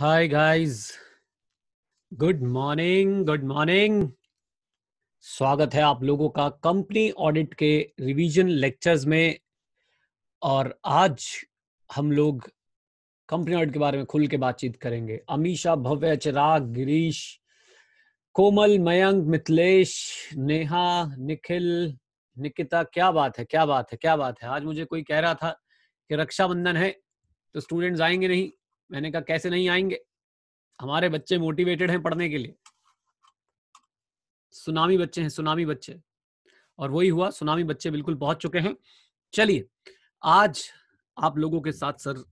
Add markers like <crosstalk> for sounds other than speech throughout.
Hi, guys. Good morning good morning स्वागत है आप लोगों का कंपनी ऑडिट के रिवीजन लेक्चर्स में और आज हम लोग कंपनी ऑडिट के बारे में खुल के बातचीत करेंगे अमीशा भव्य चिराग गिरीश कोमल मयंक मिथिलेश नेहा निखिल निकिता क्या बात है क्या बात है क्या बात है आज मुझे कोई कह रहा था कि रक्षाबंधन है तो स्टूडेंट्स आएंगे नहीं मैंने कहा कैसे नहीं आएंगे हमारे बच्चे मोटिवेटेड हैं पढ़ने के लिए सुनामी बच्चे हैं सुनामी बच्चे और वही हुआ सुनामी बच्चे बिल्कुल पहुंच चुके हैं चलिए आज आप लोगों के साथ सर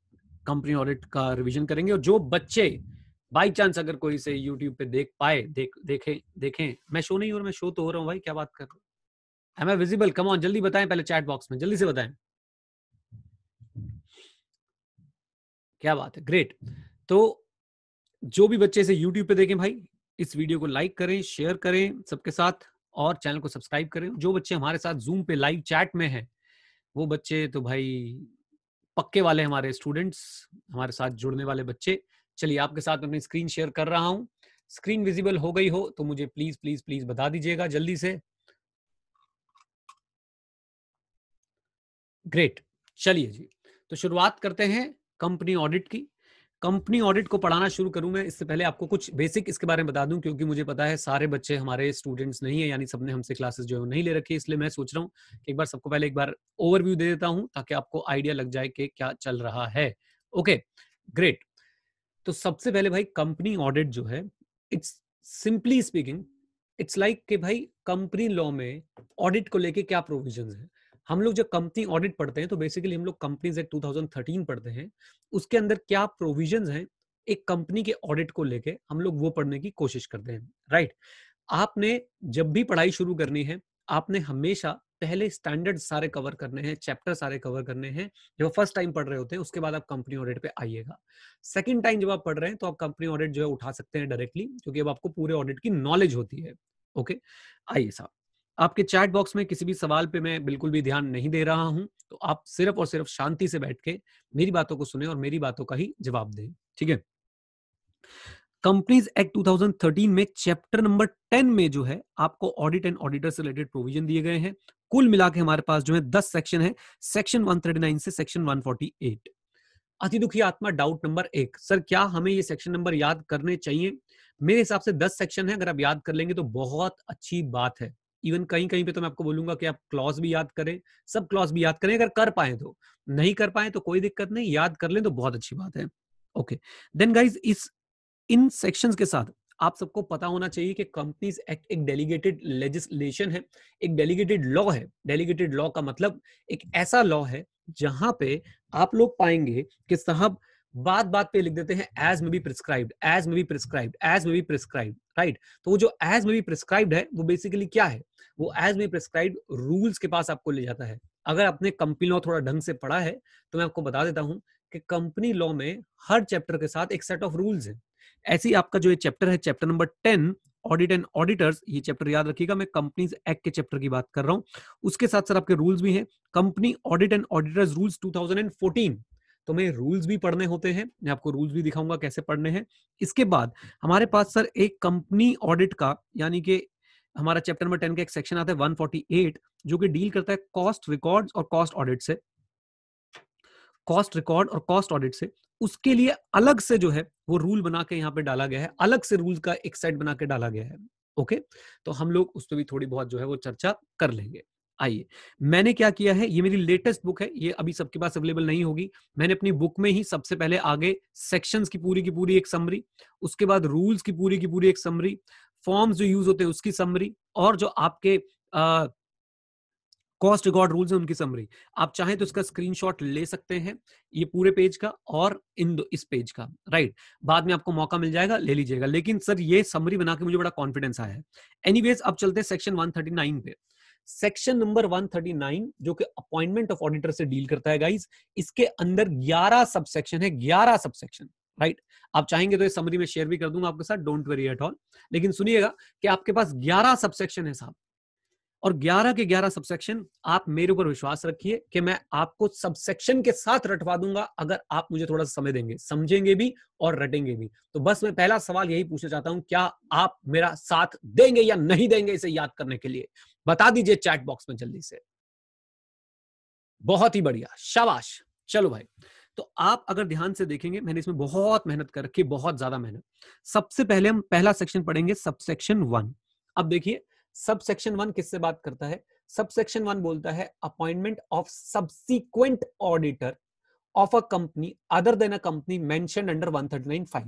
कंपनी ऑडिट का रिवीजन करेंगे और जो बच्चे बाई चांस अगर कोई से यूट्यूब पे देख पाए देख देखे देखें मैं शो नहीं हो रहा मैं शो तो हो रहा हूँ भाई क्या बात कर रहा हूँ am I visible come on जल्दी बताएं पहले चैट बॉक्स में जल्दी से बताएं क्या बात है ग्रेट तो जो भी बच्चे इसे यूट्यूब पे देखें भाई इस वीडियो को लाइक करें शेयर करें सबके साथ और चैनल को सब्सक्राइब करें जो बच्चे हमारे साथ जूम पे लाइव चैट में हैं वो बच्चे तो भाई पक्के वाले हमारे स्टूडेंट्स हमारे साथ जुड़ने वाले बच्चे चलिए आपके साथ अपनी स्क्रीन शेयर कर रहा हूँ स्क्रीन विजिबल हो गई हो तो मुझे प्लीज प्लीज प्लीज बता दीजिएगा जल्दी से ग्रेट चलिए जी तो शुरुआत करते हैं कंपनी ऑडिट की कंपनी ऑडिट को पढ़ाना शुरू करूं मैं इससे पहले आपको कुछ बेसिक इसके बारे में बता दूं क्योंकि मुझे पता है सारे बच्चे हमारे स्टूडेंट्स नहीं है यानी सबने हमसे क्लासेस जो है नहीं ले रखी इसलिए मैं सोच रहा हूँ कि एक बार सबको पहले एक बार ओवरव्यू दे देता हूँ ताकि आपको आइडिया लग जाए कि क्या चल रहा है ओके ग्रेट तो सबसे पहले भाई कंपनी ऑडिट जो है it's simply speaking it's like के भाई कंपनी लॉ में ऑडिट को लेके क्या प्रोविजन है हम लोग जो कंपनी ऑडिट पढ़ते हैं तो बेसिकली हम लोग कंपनीज एक्ट 2013 पढ़ते हैं उसके अंदर क्या प्रोविजंस हैं एक कंपनी के ऑडिट को लेके हम लोग वो पढ़ने की कोशिश करते हैं राइट आपने जब भी पढ़ाई शुरू करनी है आपने हमेशा पहले स्टैंडर्ड सारे कवर करने हैं चैप्टर सारे कवर करने हैं जब फर्स्ट टाइम पढ़ रहे होते हैं उसके बाद आप कंपनी ऑडिट पे आइएगा सेकंड टाइम जब आप पढ़ रहे हैं तो आप कंपनी ऑडिट जो है उठा सकते हैं डायरेक्टली क्योंकि अब आपको पूरे ऑडिट की नॉलेज होती है ओके आइए साहब आपके चैट बॉक्स में किसी भी सवाल पे मैं बिल्कुल भी ध्यान नहीं दे रहा हूं तो आप सिर्फ और सिर्फ शांति से बैठ के मेरी बातों को सुने और मेरी बातों का ही जवाब दें ठीक है कंपनीज एक्ट 2013 में चैप्टर नंबर 10 में जो है आपको ऑडिट एंड ऑडिटर से रिलेटेड प्रोविजन दिए गए हैं कुल मिला के हमारे पास जो है दस सेक्शन है सेक्शन वन से सेक्शन वन अति दुखी आत्मा डाउट नंबर एक सर क्या हमें ये सेक्शन नंबर याद करने चाहिए मेरे हिसाब से दस सेक्शन है अगर आप याद कर लेंगे तो बहुत अच्छी बात है इवन कहीं कहीं पे तो मैं आपको बोलूंगा कि आप क्लॉज भी याद करें सब क्लॉज भी याद करें अगर कर पाए तो नहीं कर पाए तो कोई दिक्कत नहीं याद कर लें तो बहुत अच्छी बात है ओके देन गाइज इस इन सेक्शन के साथ आप सबको पता होना चाहिए कि कंपनीज एक्ट एक डेलीगेटेड लेजिस्लेशन है एक डेलीगेटेड लॉ है डेलीगेटेड लॉ का मतलब एक ऐसा लॉ है जहां पे आप लोग पाएंगे कि साहब बात बात पे लिख देते हैं as may be prescribe as may be prescribe as may be prescribe right तो वो जो एज में बी प्रिस्क्राइब है वो बेसिकली क्या है वो एज में प्रिस्क्राइब रूल्स के पास आपको ले जाता है अगर आपने कंपनी लॉ थोड़ा ढंग से पढ़ा है तो मैं आपको बता देता हूँ कि कंपनी लॉ में हर चैप्टर के साथ एक सेट ऑफ रूल्स है ऐसे आपका जो ये चैप्टर है chapter number ten audit and auditors ये चैप्टर याद रखिएगा मैं कंपनीज एक्ट के चैप्टर की बात कर रहा हूँ उसके साथ सर आपके रूल्स भी हैं company audit and auditors rules 2014 तो हमें रूल्स भी पढ़ने होते हैं मैं आपको रूल्स भी दिखाऊंगा कैसे पढ़ने हैं इसके बाद हमारे पास सर एक कंपनी ऑडिट का यानी कि हमारा चैप्टर नंबर टेन का एक सेक्शन आता है 148 जो कि डील करता है कॉस्ट रिकॉर्ड और कॉस्ट ऑडिट से कॉस्ट रिकॉर्ड और कॉस्ट ऑडिट से उसके लिए अलग से जो है वो रूल बना के यहाँ पे डाला गया है अलग से रूल का एक सेट बना के डाला गया है ओके तो हम लोग उस पर भी थोड़ी बहुत जो है वो चर्चा कर लेंगे आइए मैंने क्या किया है ये मेरी लेटेस्ट बुक है ये अभी सबके पास अवेलेबल नहीं होगी मैंने अपनी बुक में ही सबसे पहले आगे सेक्शंस की पूरी की पूरी एक समरी उसके बाद रूल्स की पूरी की पूरी एक समरी फॉर्म्स जो यूज होते हैं उसकी समरी और जो आपके कॉस्ट रिकॉर्ड रूल्स हैं उनकी समरी आप चाहें तो इसका स्क्रीनशॉट ले सकते हैं ये पूरे पेज का और इन इस पेज का राइट बाद में आपको मौका मिल जाएगा ले लीजिएगा लेकिन सर ये समरी बना के मुझे बड़ा कॉन्फिडेंस आया है एनीवेज अब चलते हैं सेक्शन 139 पे सेक्शन नंबर 139 जो कि अपॉइंटमेंट ऑफ ऑडिटर से डील करता है गाइस इसके अंदर 11 सब सेक्शन है 11 सब सेक्शन राइट आप चाहेंगे तो इस समरी में शेयर भी कर दूंगा आपके साथ डोंट वरी एट ऑल लेकिन सुनिएगा कि आपके पास 11 सब सेक्शन है साहब और 11 के 11 सबसेक्शन आप मेरे ऊपर विश्वास रखिए कि मैं आपको सबसेक्शन के साथ रटवा दूंगा अगर आप मुझे थोड़ा सा समय देंगे समझेंगे भी और रटेंगे भी तो बस मैं पहला सवाल यही पूछना चाहता हूं क्या आप मेरा साथ देंगे या नहीं देंगे इसे याद करने के लिए बता दीजिए चैट बॉक्स में जल्दी से बहुत ही बढ़िया शाबाश चलो भाई तो आप अगर ध्यान से देखेंगे मैंने इसमें बहुत मेहनत रखी बहुत ज्यादा मेहनत सबसे पहले हम पहला सेक्शन पढ़ेंगे सबसेक्शन वन अब देखिए सबसेक्शन वन किससे बात करता है सबसेक्शन वन बोलता है appointment of subsequent auditor of a company other than a company mention under 1395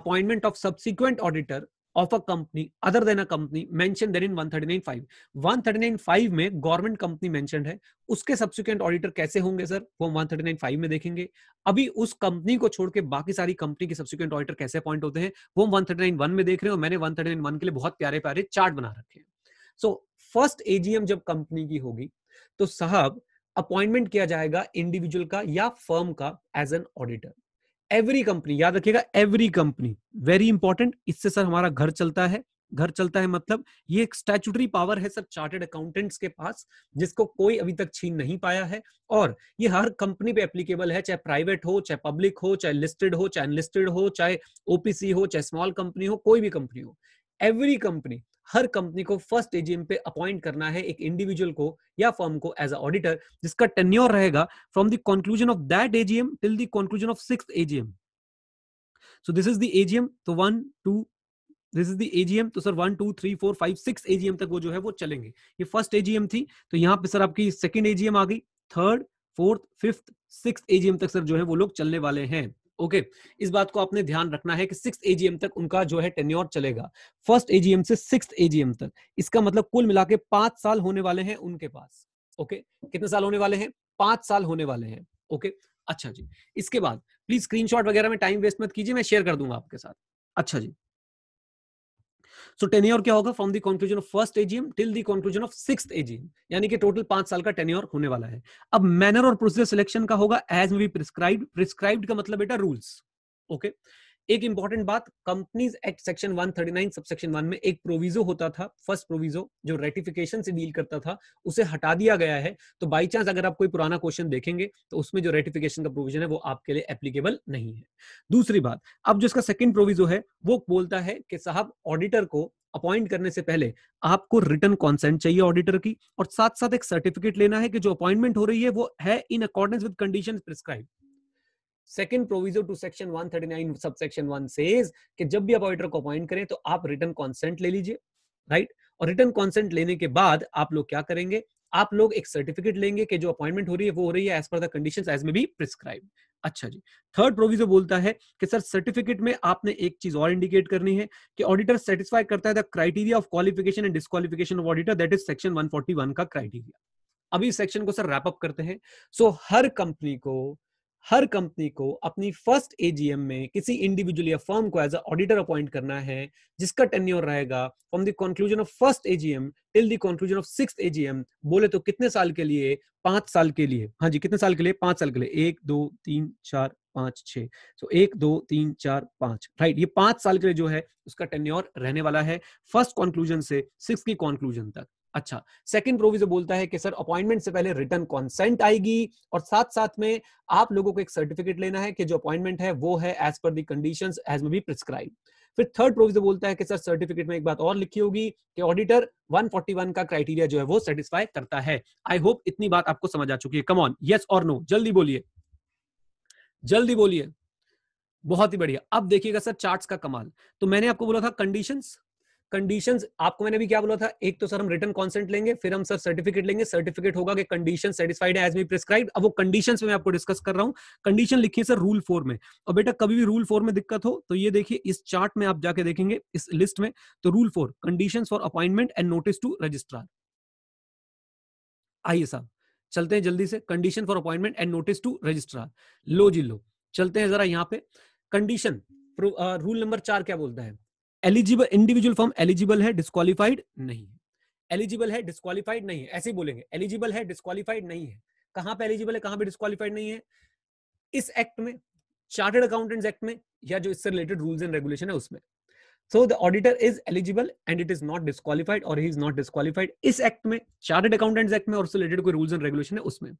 appointment of subsequent auditor of a company other than a company mentioned there in 1395 1395 में government company mentioned है उसके subsequent auditor कैसे होंगे sir वो 1395 में देखेंगे अभी उस कंपनी को छोड़ के बाकी सारी कंपनी के subsequent auditor कैसे अपॉइंट होते हैं वो हम 1391 में देख रहे हैं और मैंने 1391 के लिए बहुत प्यारे प्यारे चार्ट बना रखे हैं सो फर्स्ट एजीएम जब कंपनी की होगी तो साहब अपॉइंटमेंट किया जाएगा इंडिविजुअल का या फर्म का as an auditor every company याद रखिएगा एवरी कंपनी वेरी इंपॉर्टेंट इससे सर हमारा घर चलता है घर चलता है मतलब ये एक स्टैचुटरी पावर है सर चार्टेड अकाउंटेंट्स के पास जिसको कोई अभी तक छीन नहीं पाया है और ये हर कंपनी पे एप्लीकेबल है चाहे प्राइवेट हो चाहे पब्लिक हो चाहे लिस्टेड हो चाहे अनलिस्टेड हो चाहे ओपीसी हो चाहे स्मॉल कंपनी हो कोई भी कंपनी हो एवरी कंपनी हर कंपनी को फर्स्ट एजीएम पे अपॉइंट करना है एक इंडिविजुअल को या फर्म को एज ऑडिटर जिसका टेन्योर रहेगा from the conclusion of that AGM till the conclusion of six AGM so this is the AGM तो one two this is the AGM तो sir one two three four five six AGM तक वो जो है वो चलेंगे ये first AGM थी तो यहाँ पे सर आपकी सेकेंड एजीएम आ गई third fourth fifth six AGM तक सर जो है वो लोग चलने वाले हैं ओके okay. इस बात को आपने ध्यान रखना है कि सिक्स एजीएम तक उनका जो है टेन्योर चलेगा फर्स्ट एजीएम से सिक्स एजीएम तक इसका मतलब कुल मिला के पांच साल होने वाले हैं उनके पास ओके okay. कितने साल होने वाले हैं पांच साल होने वाले हैं ओके okay. अच्छा जी इसके बाद प्लीज स्क्रीनशॉट वगैरह में टाइम वेस्ट मत कीजिए मैं शेयर कर दूंगा आपके साथ अच्छा जी सो टेन्योर क्या होगा from the conclusion of first AGM till the conclusion of six AGM यानी कि टोटल पांच साल का टेन्योर होने वाला है अब मैनर और प्रोसीजर सिलेक्शन का होगा as may be prescribe prescribe का मतलब बेटा रूल्स ओके एक इंपॉर्टेंट बात कंपनीज एक्ट सेक्शन 139 सबसेक्शन 1 में एक प्रोविजो होता था फर्स्ट प्रोविजो जो रेटिफिकेशन से डील करता था उसे हटा दिया गया है तो बाई चांस अगर आप कोई पुराना क्वेश्चन देखेंगे तो उसमें जो रेटिफिकेशन का प्रोविजन है वो आपके लिए एप्लीकेबल नहीं है दूसरी बात अब जो इसका सेकेंड प्रोविजो है वो बोलता है कि साहब ऑडिटर को अपॉइंट करने से पहले आपको रिटर्न कॉन्सेंट चाहिए ऑडिटर की और साथ साथ एक सर्टिफिकेट लेना है कि जो अपॉइंटमेंट हो रही है वो है in accordance with condition prescribe second proviso to section 139 subsection 1 says कि जब भी आप ऑडिटर को अपॉइंट करें तो आप रिटर्न कॉन्सेंट ले लीजिए राइट और रिटर्न कॉन्सेंट लेने के बाद आप लोग क्या करेंगे आप लोग एक सर्टिफिकेट लेंगे कि जो अपॉइंटमेंट हो रही है वो हो रही है as per the conditions as may be prescribe अच्छा जी थर्ड प्रोविजो बोलता है कि सर सर्टिफिकेट में आपने एक चीज और इंडिकेट करनी है कि ऑडिटर सेटिस्फाई करता है the criteria of qualification and disqualification of auditor that is section 141 का क्राइटेरिया अभी सेक्शन को सर रैप अप करते हैं सो so, हर कंपनी को हर कंपनी को अपनी फर्स्ट एजीएम में किसी इंडिविजुअल या फर्म को एज अ ऑडिटर अपॉइंट करना है जिसका टेन्योर रहेगा from the conclusion of first AGM till the conclusion of six AGM बोले तो कितने साल के लिए पांच साल के लिए हाँ जी कितने साल के लिए पांच साल के लिए एक दो तीन चार पांच छह सो एक दो तीन चार पांच राइट ये पांच साल के लिए जो है उसका टेन्योर रहने वाला है फर्स्ट कॉन्क्लूजन से सिक्स की कॉन्क्लूजन तक अच्छा सेकंड प्रोविजो बोलता है कि सर अपॉइंटमेंट से पहले रिटर्न कॉन्सेंट आएगी और साथ साथ में आप लोगों को एक सर्टिफिकेट लेना है कि जो अपॉइंटमेंट है वो है as per the condition as may be prescribe फिर थर्ड प्रोविजो बोलता है कि सर सर्टिफिकेट में एक बात और लिखी होगी कि ऑडिटर 141 का क्राइटेरिया जो है वो सेटिस्फाई करता है आई होप इतनी बात आपको समझ आ चुकी है कमॉन यस और नो जल्दी बोलिए जल्दी बोलिए बहुत ही बढ़िया अब देखिएगा सर चार्ट्स का कमाल तो मैंने आपको बोला था कंडीशंस कंडीशन आपको मैंने भी क्या बोला था एक तो सर हम रिटर्न कॉन्सेंट लेंगे फिर हम सर सर्टिफिकेट लेंगे सर्टिफिकेट होगा कि कंडीशन सेटिस्फाइड है एज मी प्रिस्क्राइब अब वो कंडीशंस में मैं आपको डिस्कस कर रहा हूँ कंडीशन लिखिए सर रूल फोर में और बेटा कभी भी रूल फोर में दिक्कत हो तो ये देखिए इस चार्ट में आप जाके देखेंगे इस लिस्ट में तो rule four condition for appointment and notice to registrar आइए साहब चलते हैं जल्दी से condition for appointment and notice to registrar लो जी लो चलते हैं जरा यहाँ पे कंडीशन रूल नंबर चार क्या बोलता है एलिजिबल इंडिविजुअल फॉर्म एलिजिबल है डिस्कालीफाइड नहीं है एलिजिबल है डिस्कालीफाइड नहीं है ऐसे ही बोलेंगे एलिजिबल है डिस्कालीफाइड नहीं है कहां पे एलिजिबल है कहां पे डिस्कालीफाइड नहीं है इस एक्ट में चार्टर्ड अकाउंटेंट्स एक्ट में या जो इससे रिलेटेड रूल्स एंड रेगुलेशन है उसमें so the auditor is eligible and it is not disqualified और ही इज नॉट डिस्कालीफाइड इस एक्ट में चार्टर्ड अकाउंटेंट्स एक्ट में और रिलेटेड कोई रूल्स एंड रेगुलेशन है उसमें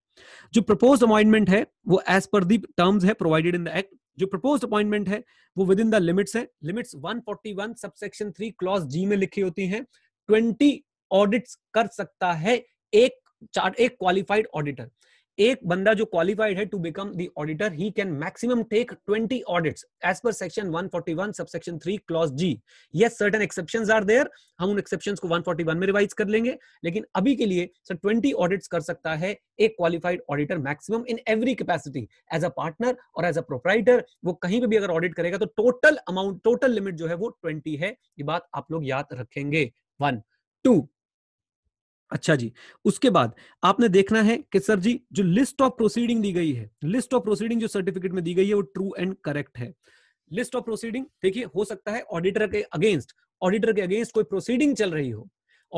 जो प्रपोज अपॉइंटमेंट है वो एज पर दी टर्म्स है प्रोवाइडेड इन द एक्ट जो प्रपोज अपॉइंटमेंट है वो विद इन द लिमिट्स है लिमिट्स 141 सबसेक्शन 3 क्लॉज जी में लिखी होती हैं 20 ऑडिट्स कर सकता है एक चार्ट एक क्वालिफाइड ऑडिटर एक बंदा जो क्वालिफाइड है to become the auditor he can maximum take 20 audits as per section 141 subsection 3 clause G yes certain exceptions are there हम उन एक्सेप्शंस को 141 में रिवाइज कर लेंगे लेकिन अभी के लिए सर 20 ऑडिट्स कर सकता है एक qualified auditor maximum in every capacity as a partner और एज अ प्रोपराइटर वो कहीं पे भी अगर ऑडिट करेगा तो टोटल अमाउंट टोटल लिमिट जो है वो 20 है ये बात आप लोग याद रखेंगे वन टू अच्छा जी उसके बाद आपने देखना है कि सर जी जो लिस्ट ऑफ प्रोसीडिंग दी गई है लिस्ट ऑफ प्रोसीडिंग जो सर्टिफिकेट में दी गई है वो ट्रू एंड करेक्ट है लिस्ट ऑफ प्रोसीडिंग देखिए हो सकता है ऑडिटर के अगेंस्ट ऑडिटर के अगेंस्ट कोई प्रोसीडिंग चल रही हो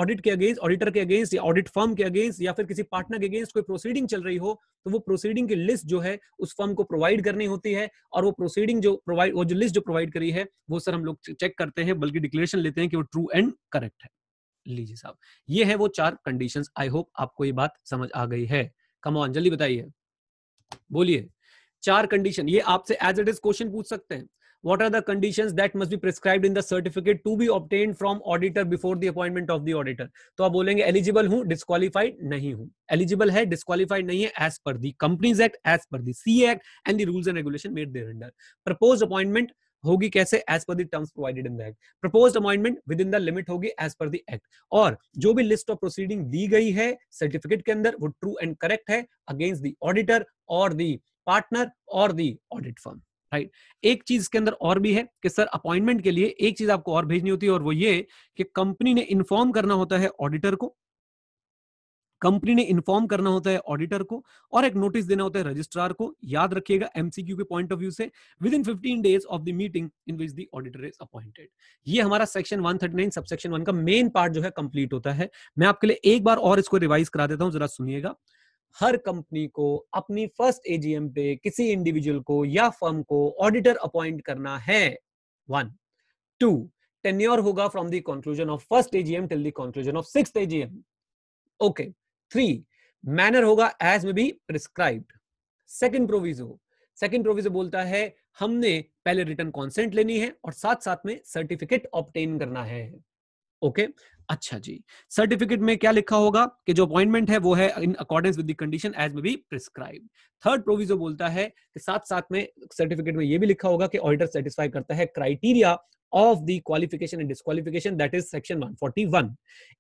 ऑडिट के अगेंस्ट ऑडिटर के अगेंस्ट या ऑडिट फर्म के अगेंस्ट या फिर किसी पार्टनर के अगेंस्ट कोई प्रोसीडिंग चल रही हो तो वो प्रोसीडिंग की लिस्ट जो है उस फर्म को प्रोवाइड करनी होती है और वो प्रोसीडिंग जो प्रोवाइड वो जो लिस्ट जो प्रोवाइड करी है वो सर हम लोग चेक करते हैं बल्कि डिक्लेरेशन लेते हैं कि वो ट्रू एंड करेक्ट है लीजिए साहब ये है वो चार कंडीशन आई होप आपको ये बात समझ आ गई है कमॉन जल्दी बताइए बोलिए चार कंडीशन ये आपसे एज इट इज क्वेश्चन पूछ सकते हैं what are the conditions that must be prescribed in the certificate to be obtained from auditor before the appointment of the auditor तो आप बोलेंगे eligible हूँ disqualified नहीं हूँ eligible है disqualified नहीं है as per the companies act as per the CA act and the rules and regulation made thereunder proposed appointment होगी कैसे as per the terms provided in the act propose appointment within इन द लिमिट होगी as per the act और जो भी list of proceeding दी गई है सर्टिफिकेट के अंदर वो ट्रू एंड करेक्ट है अगेंस्ट द ऑडिटर और द पार्टनर और द ऑडिट फर्म राइट एक चीज के अंदर और भी है कि सर अपॉइंटमेंट के लिए एक चीज आपको और भेजनी होती है और वो ये कि कंपनी ने इन्फॉर्म करना होता है ऑडिटर को कंपनी ने इन्फॉर्म करना होता है ऑडिटर को और एक नोटिस देना होता है रजिस्ट्रार को याद रखिएगा एमसीक्यू के पॉइंट ऑफ व्यू से within fifteen days of the meeting in which the auditor is appointed ये हमारा सेक्शन 139 नाइन सेक्शन वन का मेन पार्ट जो है कंप्लीट होता है मैं आपके लिए एक बार और इसको रिवाइज करा देता हूं जरा सुनिएगा हर कंपनी को अपनी फर्स्ट एजीएम पे किसी इंडिविजुअल को या फर्म को ऑडिटर अपॉइंट करना है वन टू टेन्योर होगा from the conclusion of first AGM till the conclusion of six AGM okay okay. Three manner होगा as may be prescribe second proviso second proviso बोलता है हमने पहले रिटर्न कॉन्सेंट लेनी है और साथ साथ में सर्टिफिकेट ऑप्टेन करना है ओके okay? अच्छा जी सर्टिफिकेट में क्या लिखा होगा कि जो अपॉइंटमेंट है वो है in accordance with the condition as may be prescribe third proviso बोलता है कि साथ साथ में सर्टिफिकेट में ये भी लिखा होगा कि ऑडिटर सेटिस्फाई करता है criteria of the qualification and disqualification that is section 141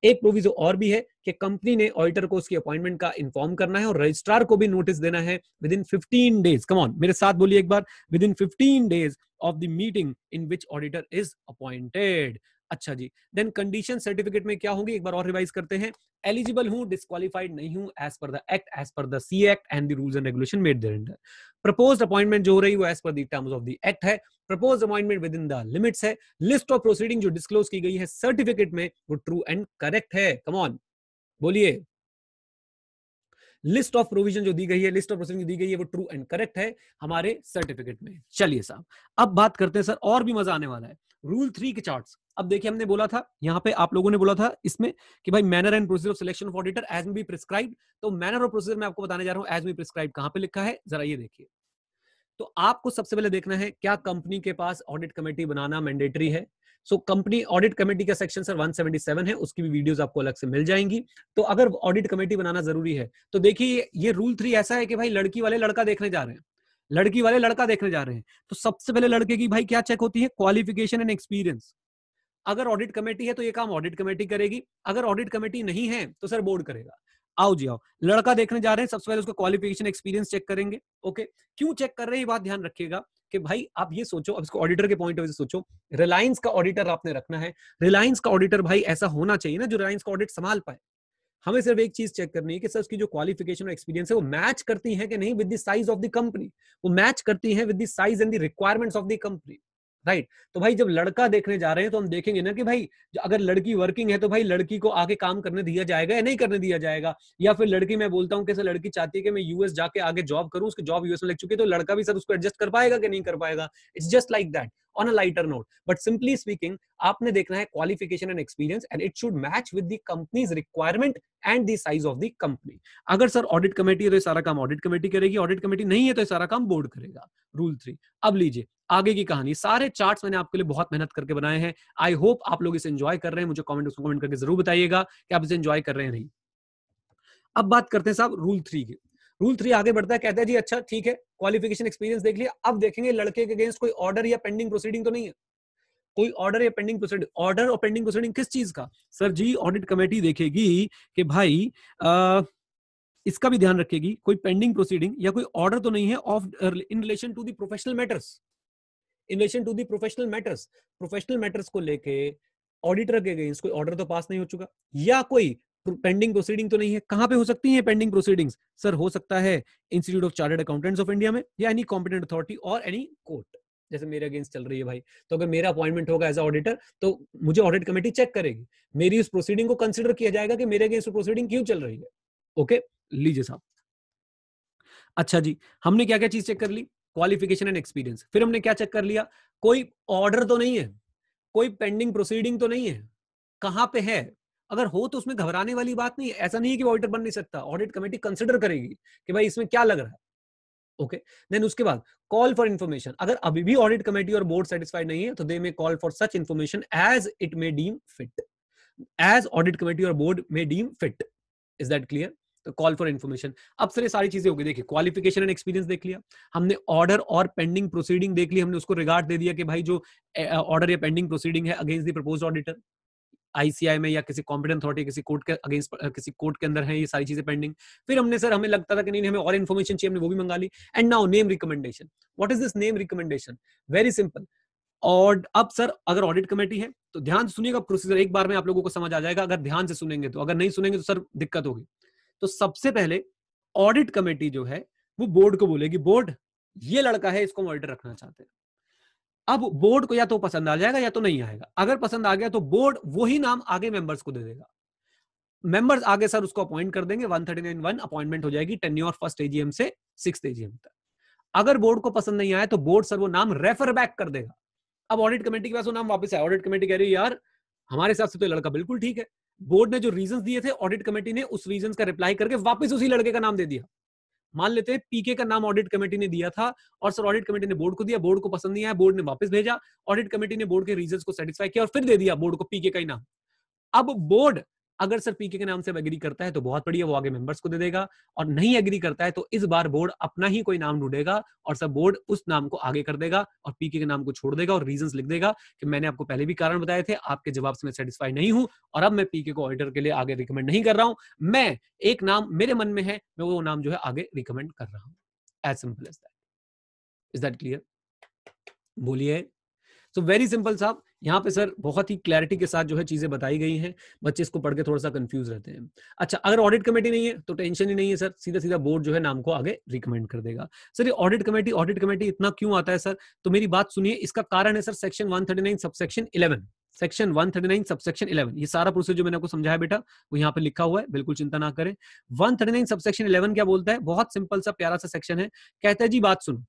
एक प्रोविजो और भी है कि कंपनी ने ऑडिटर को उसकी अपॉइंटमेंट का इन्फॉर्म करना है और रजिस्ट्रार को भी नोटिस देना है within fifteen days come on मेरे साथ बोलिए एक बार within fifteen days of the meeting in which auditor is appointed अच्छा जी देन कंडीशन सर्टिफिकेट में क्या होंगे एक बार और रिवाइज करते हैं एलिजिबल हूं डिस्कालीफाइड नहीं हूं as per the act as per the C act and the rules and regulation made thereunder proposed appointment जो हो रही है as per the terms of the act है propose appointment within in the limits है list of proceeding जो disclose की गई है सर्टिफिकेट में वो ट्रू एंड करेक्ट है कमॉन बोलिए लिस्ट ऑफ प्रोविजन जो दी गई है लिस्ट ऑफ प्रोसीजन दी गई है वो ट्रू एंड करेक्ट है हमारे सर्टिफिकेट में चलिए साहब अब बात करते हैं सर और भी मजा आने वाला है रूल थ्री के चार्ट अब देखिए हमने बोला था यहाँ पे आप लोगों ने बोला था इसमें कि भाई manner and procedure of selection of auditor as be prescribe तो मैनर और प्रोसीजर में आपको बताने जा रहा हूँ एज बी प्रिस्क्राइब कहां पे लिखा है जरा ये देखिए तो आपको सबसे पहले देखना है क्या कंपनी के पास ऑडिट कमेटी बनाना मैंडेटरी है सो कंपनी ऑडिट कमेटी का सेक्शन सर 177 है उसकी भी वीडियोस आपको अलग से मिल जाएंगी तो अगर ऑडिट कमेटी बनाना जरूरी है तो देखिए ये रूल थ्री ऐसा है कि भाई लड़की वाले लड़का देखने जा रहे हैं लड़की वाले लड़का देखने जा रहे हैं तो सबसे पहले लड़के की भाई क्या चेक होती है क्वालिफिकेशन एंड एक्सपीरियंस अगर ऑडिट कमेटी है तो ये काम ऑडिट कमेटी करेगी अगर ऑडिट कमेटी नहीं है तो सर बोर्ड करेगा आओ जी आओ लड़का देखने जा रहे हैं सबसे पहले उसका क्वालिफिकेशन एक्सपीरियंस चेक करेंगे ओके क्यों चेक कर रहे हैं ये बात ध्यान रखिएगा कि भाई आप ये सोचो अब इसको ऑडिटर के पॉइंट ऑफ व्यू से सोचो रिलायंस का ऑडिटर आपने रखना है रिलायंस का ऑडिटर भाई ऐसा होना चाहिए ना जो रिलायंस का ऑडिट संभाल पाए हमें सिर्फ एक चीज चेक करनी है कि सर उसकी जो क्वालिफिकेशन और एक्सपीरियंस है वो मैच करती है कि नहीं with the size of the company वो मैच करती है with the size and the requirements of the company right तो भाई जब लड़का देखने जा रहे हैं तो हम देखेंगे ना कि भाई अगर लड़की वर्किंग है तो भाई लड़की को आगे काम करने दिया जाएगा या नहीं करने दिया जाएगा या फिर लड़की मैं बोलता हूँ कैसे लड़की चाहती है कि मैं यूएस जाके आगे जॉब करूँ उसकी जॉब यूएस में लग चुकी है तो लड़का भी सर उसको एडजस्ट कर पाएगा कि नहीं कर पाएगा it's just like that on a lighter note but simply speaking आपने देखना है qualification and experience and it should match with the companies requirement and the size of the company अगर सर ऑडिट कमेटी है तो सारा काम audit committee करेगी audit committee नहीं है तो सारा काम बोर्ड करेगा रूल थ्री अब लीजिए आगे की कहानी सारे चार्ट्स मैंने आपके लिए बहुत मेहनत करके बनाए हैं आई होप आप लोग इसे एंजॉय कर रहे हैं मुझे कमेंट कमेंट करके जरूर बताइएगा कि आप इसे एंजॉय कर रहे हैं नहीं अब बात करते हैं साहब रूल थ्री की रूल थ्री आगे बढ़ता है कहता है जी अच्छा ठीक है क्वालिफिकेशन एक्सपीरियंस देख लिया अब देखेंगे लड़के के अगेंस्ट कोई ऑर्डर या पेंडिंग प्रोसीडिंग तो नहीं है कोई ऑर्डर या पेंडिंग प्रोसीडिंग ऑर्डर और पेंडिंग प्रोसीडिंग किस चीज का सर जी ऑडिट कमेटी देखेगी कि भाई आ, इसका भी ध्यान रखेगी कोई पेंडिंग प्रोसीडिंग या कोई ऑर्डर तो नहीं है of in relation to the professional matters in relation to the professional matters professional matters को लेके ऑडिटर के अगेंस्ट कोई ऑर्डर तो पास नहीं हो चुका या कोई पेंडिंग प्रोसीडिंग तो नहीं है कहां पे हो सकती है पेंडिंग प्रोसीडिंग सर हो सकता है Institute of Chartered Accountants of India में या एनी कॉम्पिटेंट अथॉरिटी और एनी कोर्ट जैसे मेरे अगेंस्ट चल रही है भाई तो अगर मेरा अपॉइंटमेंट होगा एज ऑडिटर तो मुझे ऑडिट कमेटी चेक करेगी मेरी उस प्रोसीडिंग को कंसिडर किया जाएगा कि मेरे अगेंस्ट प्रोसीडिंग क्यों चल रही है ओके लीजिए साहब अच्छा जी हमने क्या क्या चीज चेक कर ली क्वालिफिकेशन एंड एक्सपीरियंस फिर हमने क्या चेक कर लिया कोई ऑर्डर तो नहीं है कोई पेंडिंग प्रोसीडिंग तो नहीं है कहां पे है अगर हो तो उसमें घबराने वाली बात नहीं ऐसा नहीं है कि ऑडिटर बन नहीं सकता ऑडिट कमेटी कंसिडर करेगी कि भाई इसमें क्या लग रहा है ओके okay. देन उसके बाद कॉल फॉर इन्फॉर्मेशन अगर अभी भी ऑडिट कमेटी और बोर्ड सेटिस्फाइड नहीं है तो they may call for such information as it may deem fit as audit committee और board may deem fit is that clear तो कॉल फॉर इन्फॉर्मेशन अब सर सारी चीजें होगी देखिए क्वालिफिकेशन एंड एक्सपीरियंस देख लिया हमने ऑर्डर और पेंडिंग प्रोसीडिंग देख ली हमने उसको रिगार्ड दे दिया कि भाई जो ऑर्डर या पेंडिंग प्रोसीडिंग है against the proposed auditor ICAI में या किसी कॉम्पिटेंट अथॉरिटी किसी कोर्ट के अगेंस्ट किसी कोर्ट के अंदर है ये सारी चीजें पेंडिंग फिर हमने सर हमें लगता था कि नहीं हमें और इन्फॉर्मेशन चाहिए हमने वो भी मंगा ली and now name recommendation what is this name recommendation very simple और अब सर अगर ऑडिट कमेटी है तो ध्यान से सुनिएगा प्रोसीजर एक बार में आप लोगों को समझ आ जाएगा अगर ध्यान से सुनेंगे तो अगर नहीं सुनेंगे तो सर दिक्कत होगी तो सबसे पहले ऑडिट कमेटी जो है वो बोर्ड को बोलेगी बोर्ड ये लड़का है इसको हम ऑडिटर रखना चाहते हैं अब बोर्ड को या तो पसंद आ जाएगा या तो नहीं आएगा अगर पसंद आ गया तो बोर्ड वही नाम आगे मेंबर्स को दे देगा मेंबर्स आगे सर उसको अपॉइंट कर देंगे 139 वन अपॉइंटमेंट हो जाएगी टेन्योर फर्स्ट एजीएम से सिक्स एजीएम तक अगर बोर्ड को पसंद नहीं आया तो बोर्ड सर वो नाम रेफर बैक कर देगा अब ऑडिट कमेटी के पास वो नाम वापस आया ऑडिट कमेटी कह रही है यार हमारे हिसाब से तो लड़का बिल्कुल ठीक है बोर्ड ने जो रीजन दिए थे ऑडिट कमेटी ने उस रीजन का रिप्लाई करके वापस उसी लड़के का नाम दे दिया मान लेते हैं पीके का नाम ऑडिट कमेटी ने दिया था और सर ऑडिट कमेटी ने बोर्ड को दिया बोर्ड को पसंद नहीं आया बोर्ड ने वापस भेजा ऑडिट कमेटी ने बोर्ड के रीजन को सेटिस्फाई किया और फिर दे दिया बोर्ड को पीके का ही नाम अब बोर्ड अगर सर पीके के नाम से एग्री करता है तो बहुत बढ़िया वो आगे मेंबर्स को दे देगा और नहीं एग्री करता है तो इस बार बोर्ड अपना ही कोई नाम ढूंढेगा और सर बोर्ड उस नाम को आगे कर देगा और पीके के नाम को छोड़ देगा और रीजन लिख देगा कि मैंने आपको पहले भी कारण बताए थे आपके जवाब से मैं सेटिस्फाई नहीं हूं और अब मैं पीके को ऑडिटर के लिए आगे रिकमेंड नहीं कर रहा हूं मैं एक नाम मेरे मन में है मैं वो नाम जो है आगे रिकमेंड कर रहा हूं as simple as that is that clear बोलिए सो वेरी सिंपल साहब यहाँ पे सर बहुत ही क्लैरिटी के साथ जो है चीजें बताई गई हैं बच्चे इसको पढ़ के थोड़ा सा कंफ्यूज रहते हैं अच्छा अगर ऑडिट कमेटी नहीं है तो टेंशन ही नहीं है सर सीधा सीधा बोर्ड जो है नाम को आगे रिकमेंड कर देगा सर ये ऑडिट कमेटी ऑडिट कमेटी इतना क्यों आता है सर तो मेरी बात सुनिए इसका कारण है sir section one thirty nine subsection eleven section nine subsection eleven ये सारा प्रोसेस जो मैंने आपको समझाया बेटा वो यहाँ पे लिखा हुआ है बिल्कुल चिंता ना करें वन नाइन सबसेक्शन इलेवन क्या बोलता है बहुत सिंपल सा प्यारा सा सेक्शन है कहता है जी बात सुनो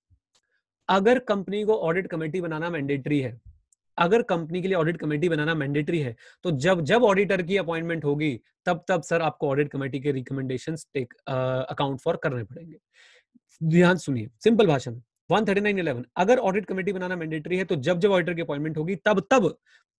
अगर कंपनी को ऑडिट कमेटी बनाना मैंडेटरी है अगर कंपनी के लिए ऑडिट कमेटी बनाना मैंडेटरी है तो जब जब ऑडिटर की अपॉइंटमेंट होगी तब तब सर आपको ऑडिट कमेटी के रिकमेंडेशन टेक अकाउंट फॉर करने पड़ेंगे ध्यान सुनिए सिंपल भाषण 139.11 अगर ऑडिट कमेटी बनाना मैंडेटरी है तो जब जब ऑडिटर की अपॉइंटमेंट होगी तब तब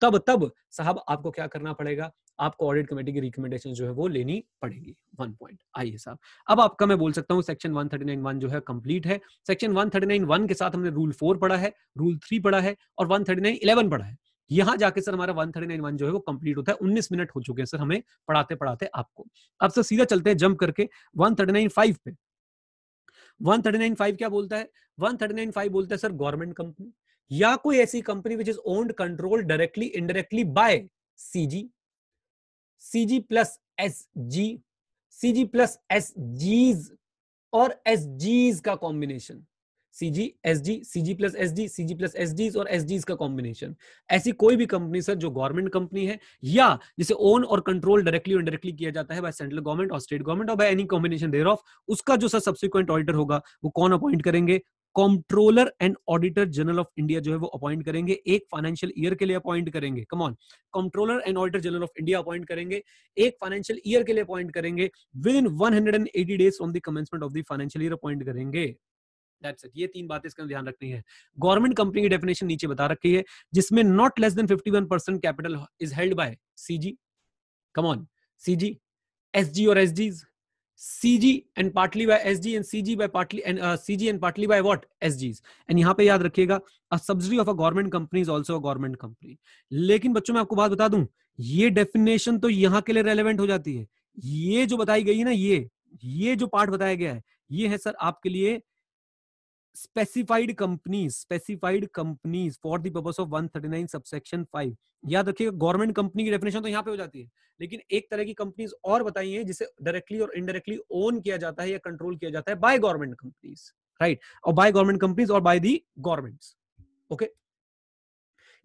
तब तब साहब आपको क्या करना पड़ेगा आपको ऑडिट कमेटी की रिकमेंडेशन जो है वो लेनी पड़ेगी वन पॉइंट आइए साहब अब आपका मैं बोल सकता हूँ section one thirty nine one जो है कंप्लीट है section one thirty nine one के साथ हमने रूल फोर पढ़ा है रूल थ्री पढ़ा है और वन थर्टी नाइन इलेवन पढ़ा है यहां जाके सर हमारा वन थर्टी नाइन वन जो है वो कंप्लीट होता है उन्नीस मिनट हो चुके हैं सर हमें पढ़ाते पढ़ाते आपको अब सर सीधा चलते हैं जंप करके वन थर्टी नाइन फाइव पे वन थर्टी नाइन फाइव क्या बोलता है वन थर्टी नाइन फाइव बोलता है सर गवर्नमेंट कंपनी या कोई ऐसी company which is owned control directly indirectly by CG CG plus S G CG plus S Gs और एस जीज का combination C G S G C G plus S G C G plus S Ds और S Ds का combination ऐसी कोई भी company sir जो government company है या जिसे ओन और कंट्रोल डायरेक्टली और इंडायरेक्टली किया जाता है बाय सेंट्रल गवर्नमेंट और स्टेट गवर्नमेंट और by any combination thereof उसका जो सर सब्सिक्वेंट ऑडिटर होगा वो कौन अपॉइंट करेंगे comptroller and auditor general of India जो है वो अपॉइंट करेंगे एक फाइनेंशियल ईयर के लिए अपॉइंट करेंगे come on comptroller and auditor general of India appoint करेंगे एक फाइनेंशियल ईयर के लिए अपॉइंट करेंगे within 180 days from the commencement of the financial year appoint करेंगे दैट्स इट ये तीन बातें इसका ध्यान रखनी है गवर्नमेंट कंपनी की डेफिनेशन नीचे बता रखी है जिसमें not less than 51 percent capital is held by CG come on CG SG और एसजीज CG and partly bye SG and CG bye partly and CG and partly by what एसजीज and यहां पे याद रखिएगा a subsidy of a government company is also a government company लेकिन बच्चों मैं आपको बात बता दूं ये डेफिनेशन तो यहाँ के लिए रेलेवेंट हो जाती है ये जो बताई गई है ना ये ये जो पार्ट बताया गया है ये है सर आपके लिए specified companies specified companies for the purpose of 139 subsection 5 याद रखिएगा गवर्नमेंट कंपनी की डेफिनेशन तो यहाँ पे हो जाती है लेकिन एक तरह की कंपनीज और बताई है जिसे डायरेक्टली और इनडायरेक्टली ओन किया जाता है या कंट्रोल किया जाता है बाय गवर्नमेंट कंपनीज राइट और बाय गवर्नमेंट कंपनीज और बाय दी गवर्नमेंट्स ओके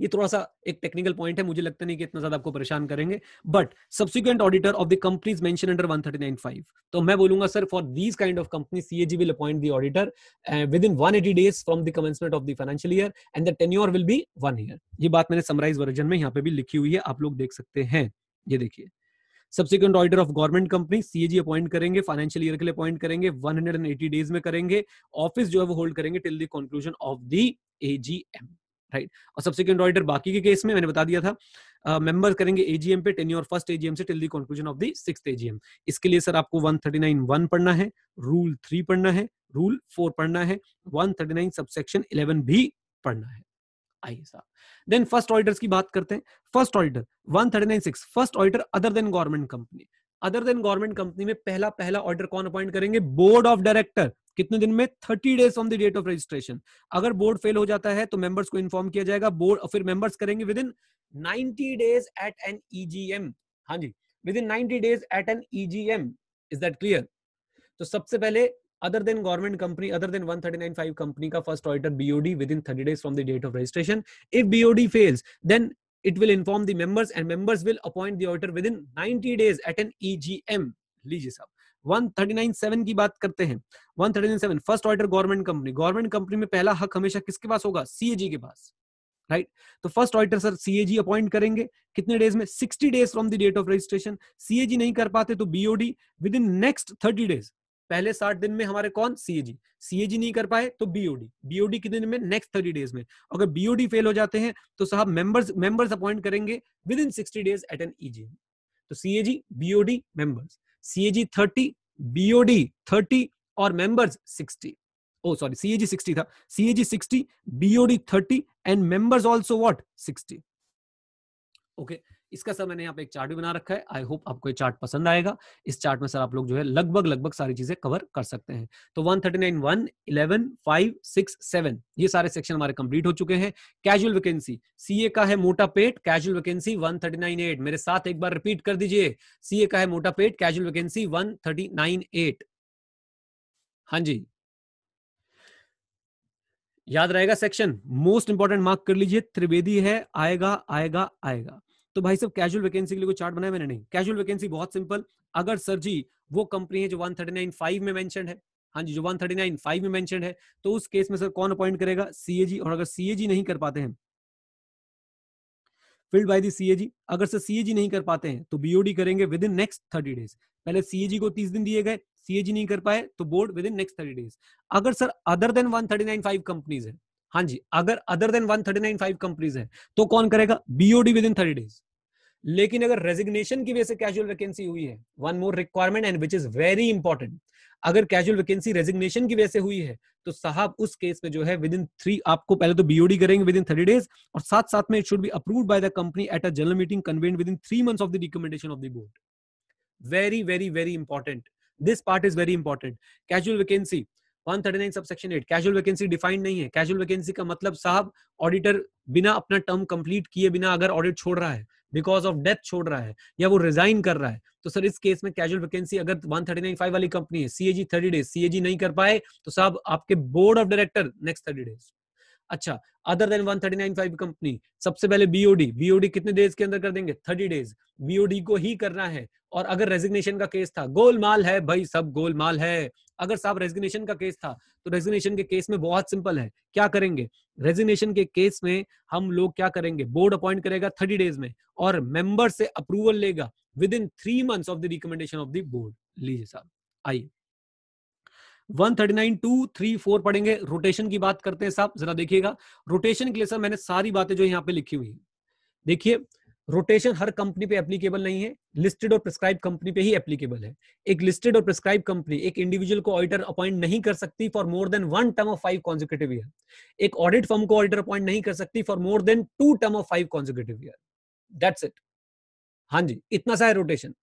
ये थोड़ा सा एक टेक्निकल पॉइंट है मुझे लगता नहीं कि इतना ज्यादा आपको परेशान करेंगे but subsequent auditor of the companies mention under 1395 तो मैं बोलूंगा sir for these kind of company CAG will appoint the auditor within 180 days from the commencement of the financial year and the tenure will be one year ये बात मैंने summarise version में यहाँ पे भी लिखी हुई है आप लोग देख सकते हैं ये देखिए subsequent auditor of government company CAG appoint करेंगे फाइनेंशियल ईयर के लिए अपॉइंट करेंगे 180 डेज में करेंगे ऑफिस जो है वो होल्ड करेंगे till the conclusion of the AGM right और सब्सिक्वेंट ऑडिटर बाकी के केस में मैंने बता दिया था मेंबर्स uh, करेंगे एजीएम पे टेन और फर्स्ट एजीएम से till the conclusion of the six AGM इसके लिए सर आपको 139.1 पढ़ना है रूल थ्री पढ़ना है रूल फोर पढ़ना है 139 सबसेक्शन 11 भी पढ़ना है आइए साहब देन फर्स्ट ऑडिटर्स की बात करते हैं first auditor 1396 first auditor other than government company other than government company में पहला पहला ऑर्डर कौन अपॉइंट करेंगे बोर्ड ऑफ डायरेक्टर कितने दिन में thirty days on the date of registration अगर बोर्ड फेल हो जाता है तो मेंबर्स को इन्फॉर्म किया जाएगा बोर्ड फिर मेंबर्स करेंगे within ninety days at an EGM e हाँ जी within ninety days at an EGM e is that clear तो सबसे पहले other than government company other than 1395 company का first auditor BOD within 30 days from the date of registration if BOD fails then it will inform the members and members will appoint the auditor within 90 days at an EGM e लीजिए साहब 1397 की बात करते हैं 1397 first order government company government company में पहला हक हमेशा किसके पास होगा सीएजी के पास राइट right? तो first order sir CAG appoint करेंगे कितने डेज में 60 days from the date of registration CAG नहीं कर पाते तो BOD within next 30 days पहले 60 दिन में हमारे कौन सीएजी सीएजी नहीं कर पाए तो बीओडी बीओडी कितने दिन में नेक्स्ट 30 डेज में अगर बीओडी फेल हो जाते हैं तो साहब मेंबर्स मेंबर्स अपॉइंट करेंगे within 60 days at an EGM तो CAG BOD members CAG 30 BOD 30 और मेंबर्स 60 ओ सॉरी सीएजी 60 था CAG 60 BOD 30 and members also what 60 okay okay. इसका सर मैंने यहाँ पे एक चार्ट भी बना रखा है आई होप आपको ये चार्ट पसंद आएगा इस चार्ट में सर आप लोग जो है लगभग लगभग सारी चीजें कवर कर सकते हैं तो one nine one eleven five six seven ये सारे सेक्शन हमारे कंप्लीट हो चुके हैं कैजुअल वैकेंसी सीए का है मोटा पेट कैजुअल वैकेंसी एट मेरे साथ एक बार रिपीट कर दीजिए सीए का है मोटा पेट कैजुअल वैकेंसी एट हाँ जी याद रहेगा सेक्शन मोस्ट इंपॉर्टेंट मार्क कर लीजिए त्रिवेदी है आएगा आएगा आएगा तो भाई सब कैजुअल वैकेंसी के लिए कोई चार्ट बनाया मैंने नहीं कैजुअल वैकेंसी बहुत सिंपल अगर सर जी वो कंपनी है जो वन थर्टी नाइन फाइव में मैंशन है हाँ जी जो वन थर्टी नाइन फाइव में मैंशन है तो उस केस में सर कौन अपॉइंट करेगा सीएजी और अगर सीएजी नहीं कर पाते हैं फिल्ड बाय दी सीएजी अगर सर सीएजी नहीं कर पाते हैं तो बीओडी करेंगे within next thirty days पहले सीएजी को तीस दिन दिए गए सीएजी नहीं कर पाए तो board within next thirty days अगर sir other than one thirty nine five companies है हाँ जी अगर other than one thirty nine five companies है तो कौन करेगा BOD within thirty days लेकिन अगर रेजिग्नेशन की वजह से कैजुअल वैकेंसी हुई है one more requirement and which is very important अगर कैजुअल वैकेंसी रेजिग्नेशन की वजह से हुई है तो साहब उस केस में जो है विद इन थ्री आपको पहले तो बीओडी करेंगे विद इन थर्टी डेज और साथ साथ में it should be approve by the company at a general meeting convened within three months of the recommendation of the board very very very important this part is very important casual vacancy 139 subsection 8 casual vacancy defined नहीं है casual vacancy का मतलब साहब auditor बिना अपना term complete किए बिना अगर ऑडिट छोड़ रहा है बिकॉज ऑफ डेथ छोड़ रहा है या वो रिजाइन कर रहा है तो सर इस केस में कैजुअल वैकेंसी अगर 139.5 वाली कंपनी है सीएजी 30 डेज सीएजी नहीं कर पाए तो साहब आपके board of director next 30 days अच्छा other than one thirty nine five company सबसे पहले बीओडी बीओडी कितने डेज के अंदर कर देंगे थर्टी डेज बीओडी को ही करना है और अगर रेजिग्नेशन का केस था गोलमाल है भाई सब गोलमाल है अगर साहब रेजिग्नेशन का केस था तो रेजिग्नेशन के केस में बहुत सिंपल है क्या करेंगे रेजिग्नेशन के केस में हम लोग क्या करेंगे बोर्ड अपॉइंट करेगा थर्टी डेज में और मेंबर से अप्रूवल लेगा within three months of the recommendation of the board लीजिए साहब आइए one thirty nine two three four पढ़ेंगे रोटेशन की बात करते हैं साहब जरा देखिएगा रोटेशन के लिए सर मैंने सारी बातें जो यहाँ पे लिखी हुई देखिए रोटेशन हर कंपनी पे एप्लीकेबल नहीं है लिस्टेड और प्रिस्क्राइब कंपनी पे ही एप्लीकेबल है एक लिस्टेड और प्रिस्क्राइब कंपनी एक इंडिविजुअल को ऑडिटर अपॉइंट नहीं कर सकती for more than one term of five consecutive year एक ऑडिट फर्म को ऑडिटर अपॉइंट नहीं कर सकती for more than two term of five consecutive year that's it हाँ जी इतना सा है रोटेशन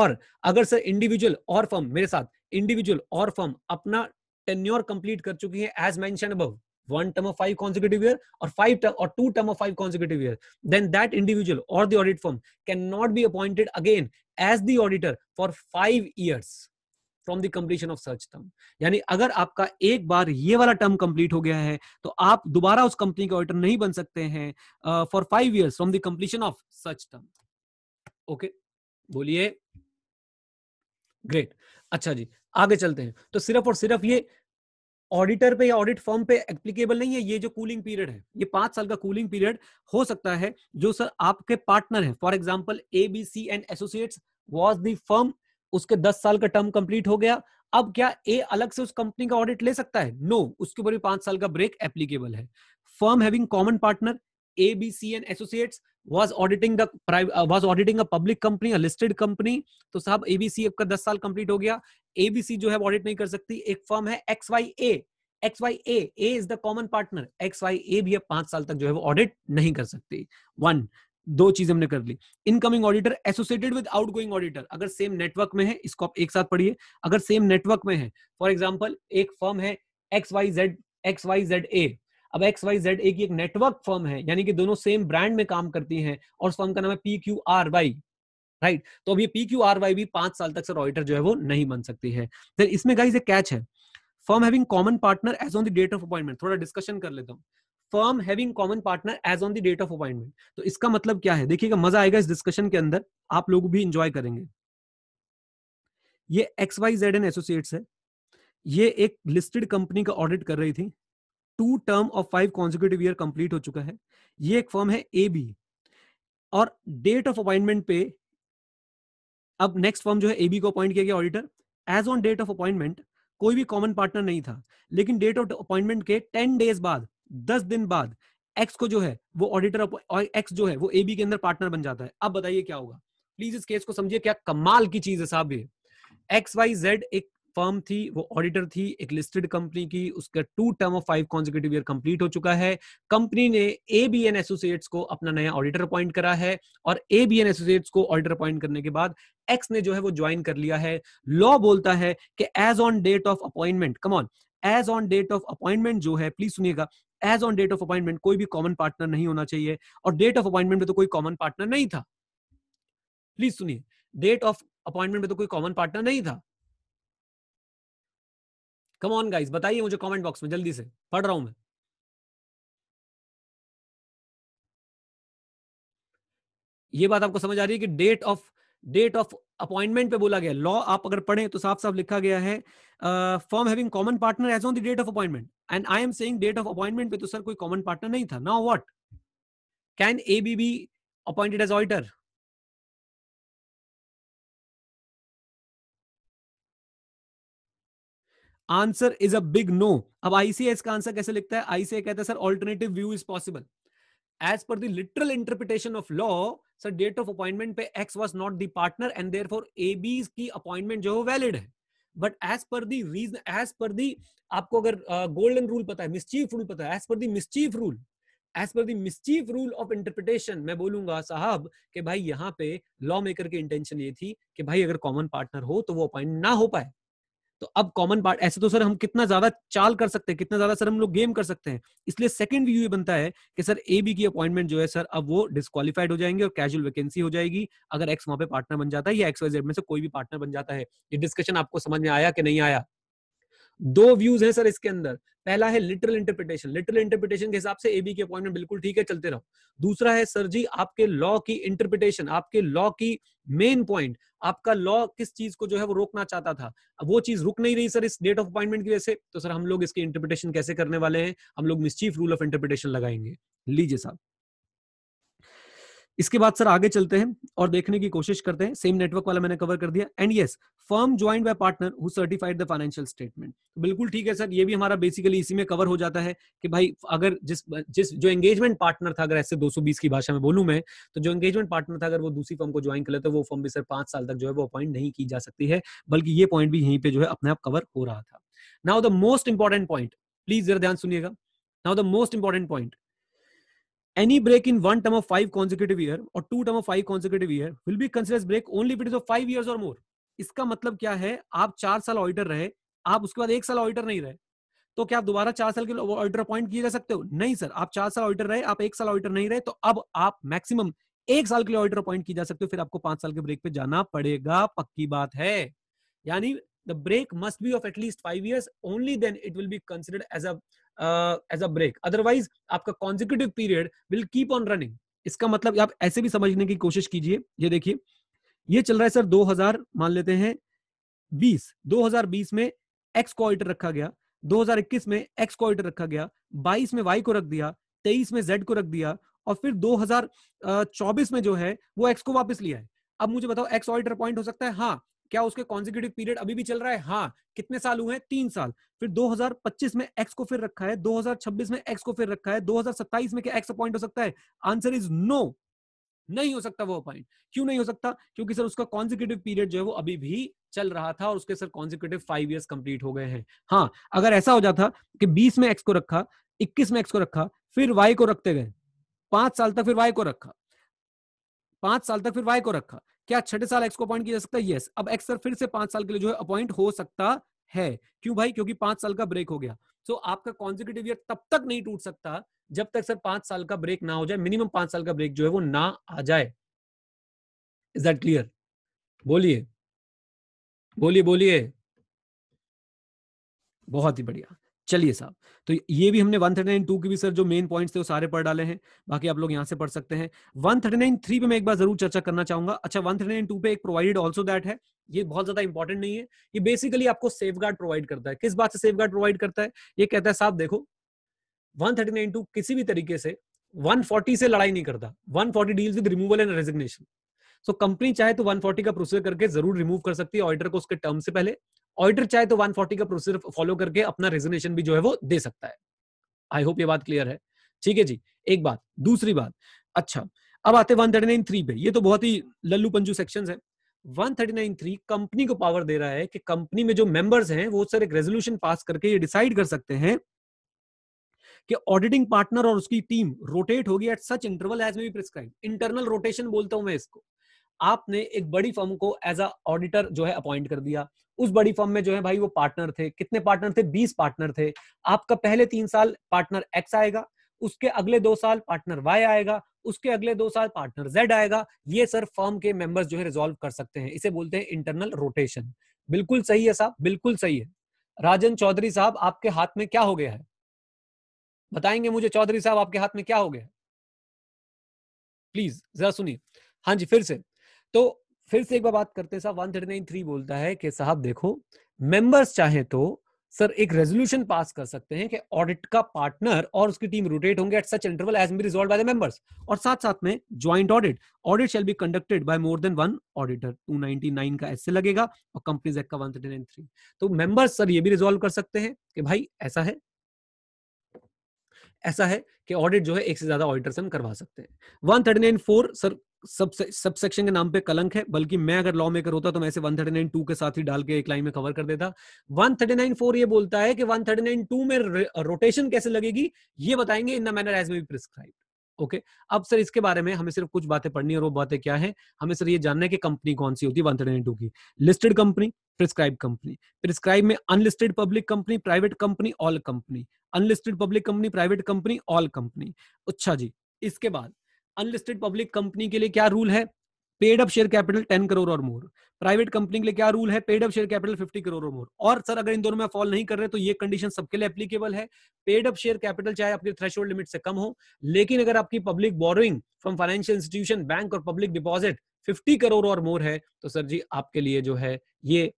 और अगर सर इंडिविजुअल और फर्म मेरे साथ इंडिविजुअल और फर्म अपना टेन्योर कंप्लीट कर चुकी है एज मैं one term of five consecutive year और फाइव और two term of five consecutive year then that individual और the audit firm can not be appointed again as the auditor for five years from the completion of सर्च term यानी अगर आपका एक बार ये वाला टर्म कंप्लीट हो गया है तो आप दोबारा उस कंपनी के ऑडिटर नहीं बन सकते हैं for five years from the completion of सर्च टर्म ओके बोलिए ग्रेट अच्छा जी आगे चलते हैं तो सिर्फ और सिर्फ ये ऑडिटर पे या ऑडिट फॉर्म पे एप्लीकेबल नहीं है ये जो कूलिंग पीरियड है ये पांच साल का कूलिंग पीरियड हो सकता है जो सर आपके पार्टनर है for example A B C and associates was the firm उसके दस साल का टर्म कंप्लीट हो गया अब क्या ए अलग से उस कंपनी का ऑडिट ले सकता है नो no, उसके ऊपर भी पांच साल का ब्रेक एप्लीकेबल है firm having common partner A B C and associates was auditing the uh, was auditing a public company a listed company तो साहब एबीसी आपका दस साल कंप्लीट हो गया एबीसी जो है ऑडिट नहीं कर सकती एक फर्म है X Y A X Y A A is the common partner X Y A भी अब पांच साल तक जो है वो ऑडिट नहीं कर सकती वन दो चीज हमने कर ली incoming auditor associated with outgoing auditor अगर सेम नेटवर्क में है इसको आप एक साथ पढ़िए अगर सेम नेटवर्क में है फॉर एग्जाम्पल एक फर्म है X Y Z X Y Z A अब एक्स वाई जेड एक एक नेटवर्क फर्म है यानी कि दोनों सेम ब्रांड में काम करती हैं और उस फर्म का नाम है P Q R Y right तो अब ये पी क्यू आर वाई भी पांच साल तक सर ऑडिटर जो है वो नहीं बन सकती है फिर इसमें गाइज एक कैच है firm having common partner as on the date of appointment थोड़ा डिस्कशन कर लेता हूँ firm having common partner as on the date of appointment तो इसका मतलब क्या है देखिएगा मजा आएगा इस डिस्कशन के अंदर आप लोग भी इंजॉय करेंगे ये X Y Z and associates है ये एक लिस्टेड कंपनी का ऑडिट कर रही थी two term of five consecutive year complete हो चुका है ये एक फॉर्म है ए बी और डेट ऑफ अपॉइंटमेंट पे अब नेक्स्ट फॉर्म जो है ए बी को अपॉइंट किया गया auditor as on date of appointment कोई भी कॉमन पार्टनर नहीं था लेकिन डेट ऑफ अपॉइंटमेंट के टेन डेज बाद दस दिन बाद एक्स को जो है वो ऑडिटर एक्स जो है वो ए बी के अंदर पार्टनर बन जाता है अब बताइए क्या होगा प्लीज इस केस को समझिए क्या कमाल की चीज है साहब ये एक्स वाई जेड एक फर्म थी वो ऑडिटर थी एक लिस्टेड कंपनी की उसका two term of five consecutive year complete हो चुका है कंपनी ने ए बी एन एसोसिएट्स को अपना नया ऑडिटर अपॉइंट करा है और ए बी एन एसोसिएट्स को ऑडिटर अपॉइंट करने के बाद एक्स ने जो है वो ज्वाइन कर लिया है लॉ बोलता है कि as on date of appointment come on as on date of appointment जो है प्लीज सुनिएगा as on date of appointment कोई भी कॉमन पार्टनर नहीं होना चाहिए और डेट ऑफ अपॉइंटमेंट में तो कोई कॉमन पार्टनर नहीं था प्लीज सुनिए डेट ऑफ अपॉइंटमेंट में तो कोई कॉमन पार्टनर नहीं था कम ऑन गाइस बताइए मुझे कमेंट बॉक्स में जल्दी से पढ़ रहा हूं मैं ये बात आपको समझ आ रही है कि date of date of appointment पे बोला गया लॉ आप अगर पढ़ें तो साफ साफ लिखा गया है firm having common partner as on the date of appointment and I am saying date of appointment पे तो सर कोई कॉमन पार्टनर नहीं था now what can A B be appointed as auditor answer is a big no अब ICS का answer कैसे लिखता है आईसीए कहता है sir alternative view is possible as per the literal interpretation of law sir date of appointment पे x was not the partner and there for A B की appointment जो है वैलिड है but as per the reason as per दी आपको अगर golden rule पता है mischief rule पता है as per the mischief rule as per the mischief rule of interpretation मैं बोलूंगा साहब कि भाई यहाँ पे लॉ मेकर की इंटेंशन ये थी कि भाई अगर कॉमन पार्टनर हो तो वो अपॉइंट ना हो पाए तो अब कॉमन पार्ट ऐसे तो सर हम कितना ज्यादा चाल कर सकते हैं कितना ज्यादा सर हम लोग गेम कर सकते हैं इसलिए सेकंड व्यू ये बनता है कि सर ए बी की अपॉइंटमेंट जो है सर अब वो डिस्कालीफाइड हो जाएंगे और कैजुअल वैकेंसी हो जाएगी अगर एक्स वहां पे पार्टनर बन जाता है या एक्स वाई जेड में से कोई भी पार्टनर बन जाता है ये डिस्कशन आपको समझ में आया कि नहीं आया दो व्यूज है सर इसके अंदर पहला है लिटरल इंटरप्रिटेशन लिटरल इंटरप्रिटेशन के हिसाब से एबी की अपॉइंटमेंट बिल्कुल ठीक है चलते रहो दूसरा है सर जी आपके लॉ की इंटरप्रिटेशन आपके लॉ की मेन पॉइंट आपका लॉ किस चीज को जो है वो रोकना चाहता था वो चीज रुक नहीं रही सर इस डेट ऑफ अपॉइंटमेंट की वजह से तो सर हम लोग इसके इंटरप्रिटेशन कैसे करने वाले हैं हम लोग मिसचीफ रूल ऑफ इंटरप्रिटेशन लगाएंगे लीजिए साहब इसके बाद सर आगे चलते हैं और देखने की कोशिश करते हैं सेम नेटवर्क वाला मैंने कवर कर दिया and yes firm joined by partner who certified the financial statement बिल्कुल ठीक है सर ये भी हमारा बेसिकली इसी में कवर हो जाता है कि भाई अगर जिस जिस जो एंगेजमेंट पार्टनर था अगर ऐसे 220 की भाषा में बोलूं मैं तो जो एंगेजमेंट पार्टनर था अगर वो दूसरी फर्म को ज्वाइन कर लेते वो फर्म भी सर पांच साल तक जो है वो अपॉइंट नहीं की जा सकती है बल्कि ये पॉइंट भी यहीं पे जो है अपने आप कवर हो रहा था now the most important point please जरा ध्यान सुनिएगा now the most important point Any break in one term of five consecutive year or two term of five consecutive year will be considered as break only if it is of five years or more. इसका मतलब क्या है आप चार साल auditor रहे आप उसके बाद एक साल ऑडिटर नहीं रहे तो क्या आप दोबारा चार साल के लिए ऑडिटर अपॉइंट किए जा सकते हो नहीं सर आप चार साल ऑडिटर रहे आप एक साल ऑडिटर नहीं रहे तो अब आप मैक्सिमम एक साल के लिए ऑडिटर अपॉइंट किए जा सकते हो फिर आपको पांच साल के ब्रेक पे जाना पड़ेगा पक्की बात है यानी the break must be of at least five years only then it will be considered as a as a break otherwise आपका consecutive period will keep on running इसका मतलब आप ऐसे भी समझने की कोशिश कीजिए ये देखिए ये चल रहा है सर 2000 मान लेते हैं 20 2020 में एक्स क्वार्टर रखा गया 2021 में एक्स क्वार्टर रखा गया 22 में वाई को रख दिया 23 में जेड को रख दिया और फिर 2024 में जो है वो एक्स को वापस लिया है अब मुझे बताओ एक्स ऑल्टर पॉइंट हो सकता है हाँ क्या उसके कॉन्जिक्यूटिव पीरियड अभी भी चल रहा है हाँ कितने साल हुए हैं तीन साल फिर 2025 में एक्स को फिर रखा है 2026 में एक्स को फिर रखा है 2027 में क्या एक्स अपॉइंट हो सकता है आंसर इज नो नहीं हो सकता वो अपॉइंट क्यों नहीं हो सकता क्योंकि सर उसका कॉन्जिक्यूटिव पीरियड जो है वो अभी भी चल रहा था और उसके sir consecutive five year complete हो गए हैं हाँ अगर ऐसा हो जाता कि बीस में एक्स को रखा इक्कीस में एक्स को रखा फिर वाई को रखते गए पांच साल तक फिर वाई को रखा पांच साल तक फिर वाई को रखा क्या छठे साल एक्स को अपॉइंट किया जा सकता है यस yes. अब एक्स सर फिर से पांच साल के लिए जो है अपॉइंट हो सकता है क्यों भाई क्योंकि पांच साल का ब्रेक हो गया सो so, आपका कॉन्जिक्यूटिव ईयर तब तक नहीं टूट सकता जब तक सर पांच साल का ब्रेक ना हो जाए मिनिमम पांच साल का ब्रेक जो है वो ना आ जाए इज दैट क्लियर बोलिए बोलिए बोलिए बहुत ही बढ़िया चलिए साहब तो ये भी हमने वन थर्टी नाइन टू के भी सर जो मेन पॉइंट्स थे वो सारे पढ़ डाले हैं बाकी आप लोग यहाँ से पढ़ सकते हैं वन थर्टी नाइन थ्री पे मैं एक बार जरूर चर्चा करना चाहूंगा अच्छा वन थर्टी नाइन टू पे एक प्रोवाइडेड आल्सो दैट है ये बहुत ज्यादा इंपॉर्टेंट नहीं है ये बेसिकली आपको सेफ गार्ड प्रोवाइड करता है किस बात से सेफ गार्ड प्रोवाइड करता है ये कहता है साहब देखो वन थर्टी नाइन टू किसी भी तरीके से वन फोर्टी से लड़ाई नहीं करता one forty deals with removal and resignation so company चाहे तो 140 का प्रोसीजर करके जरूर रिमूव कर सकती है ऑडिटर को उसके टर्म से पहले ऑडिटर चाहे तो 140 का प्रोसीजर फॉलो करके अपना रेजोनेशन भी जो है वो दे सकता है आई होप ये बात क्लियर है ठीक है जी एक बात दूसरी बात अच्छा अब आते वन थर्टी नाइन थ्री पे ये तो बहुत ही लल्लू पंजू सेक्शन है one thirty nine three company को पावर दे रहा है कि कंपनी में जो मेंबर्स हैं वो सर एक रेजोल्यूशन पास करके ये डिसाइड कर सकते हैं कि ऑडिटिंग पार्टनर और उसकी टीम रोटेट होगी at such interval as may be prescribe internal rotation बोलता हूं मैं इसको आपने एक बड़ी फर्म को एज अ ऑडिटर जो है अपॉइंट कर दिया उस बड़ी फर्म में जो है भाई वो पार्टनर थे कितने पार्टनर थे बीस पार्टनर थे आपका पहले तीन साल पार्टनर एक्स आएगा उसके अगले दो साल पार्टनर वाई आएगा उसके अगले दो साल पार्टनर जेड आएगा ये सर फर्म के मेंबर्स जो है रिजोल्व कर सकते हैं इसे बोलते हैं इंटरनल रोटेशन बिल्कुल सही है साहब बिल्कुल सही है राजन चौधरी साहब आपके हाथ में क्या हो गया है बताएंगे मुझे चौधरी साहब आपके हाथ में क्या हो गया प्लीज जरा सुनिए हाँ जी फिर से तो फिर से एक बार बात करते साहब वन थर्टी नाइन थ्री बोलता है कि साहब देखो मेंबर्स चाहे तो सर एक रेजोल्यूशन पास कर सकते हैं कि ऑडिट का पार्टनर और उसकी टीम रोटेट होंगे at such interval as be resolve by the members और साथ साथ में joint audit audit shall be conducted by more than one auditor 299 का ऐसे लगेगा और कंपनीज एक्ट का 1393 तो मेंबर्स सर ये भी रिजॉल्व कर सकते हैं कि भाई ऐसा है ऐसा है कि ऑडिट जो है एक से ज्यादा ऑडिटर से हम करवा सकते हैं वन सर सब सेक्शन के नाम पे कलंक है बल्कि मैं अगर लॉ मेकर होता तो मैं इसे 139.2 के साथ ही डाल के एक लाइन में कवर कर देता 139.4 ये बोलता है कि 139.2 में रोटेशन कैसे लगेगी ये बताएंगे in the manner as may be prescribe okay okay. अब सर इसके बारे में हमें सिर्फ कुछ बातें पढ़नी है और वो बातें क्या है हमें सर ये जानना है कि कंपनी कौन सी होती है वन की listed company prescribe company prescribe में unlisted public company private company all company unlisted public company private company all company अच्छा जी इसके बाद अनलिस्टेड पब्लिक कंपनी के लिए क्या रूल है paid up share capital ten crore और मोर प्राइवेट कंपनी के लिए क्या रूल है paid up share capital fifty crore और मोर और सर अगर इन दोनों में फॉल नहीं कर रहे तो ये कंडीशन सबके लिए एप्लीकेबल है पेड अप शेयर कैपिटल चाहे आपके थ्रेश लिमिट से कम हो लेकिन अगर आपकी public borrowing from financial institution bank और पब्लिक डिपॉजिट फिफ्टी करोड़ और मोर है तो सर जी आपके लिए जो है ये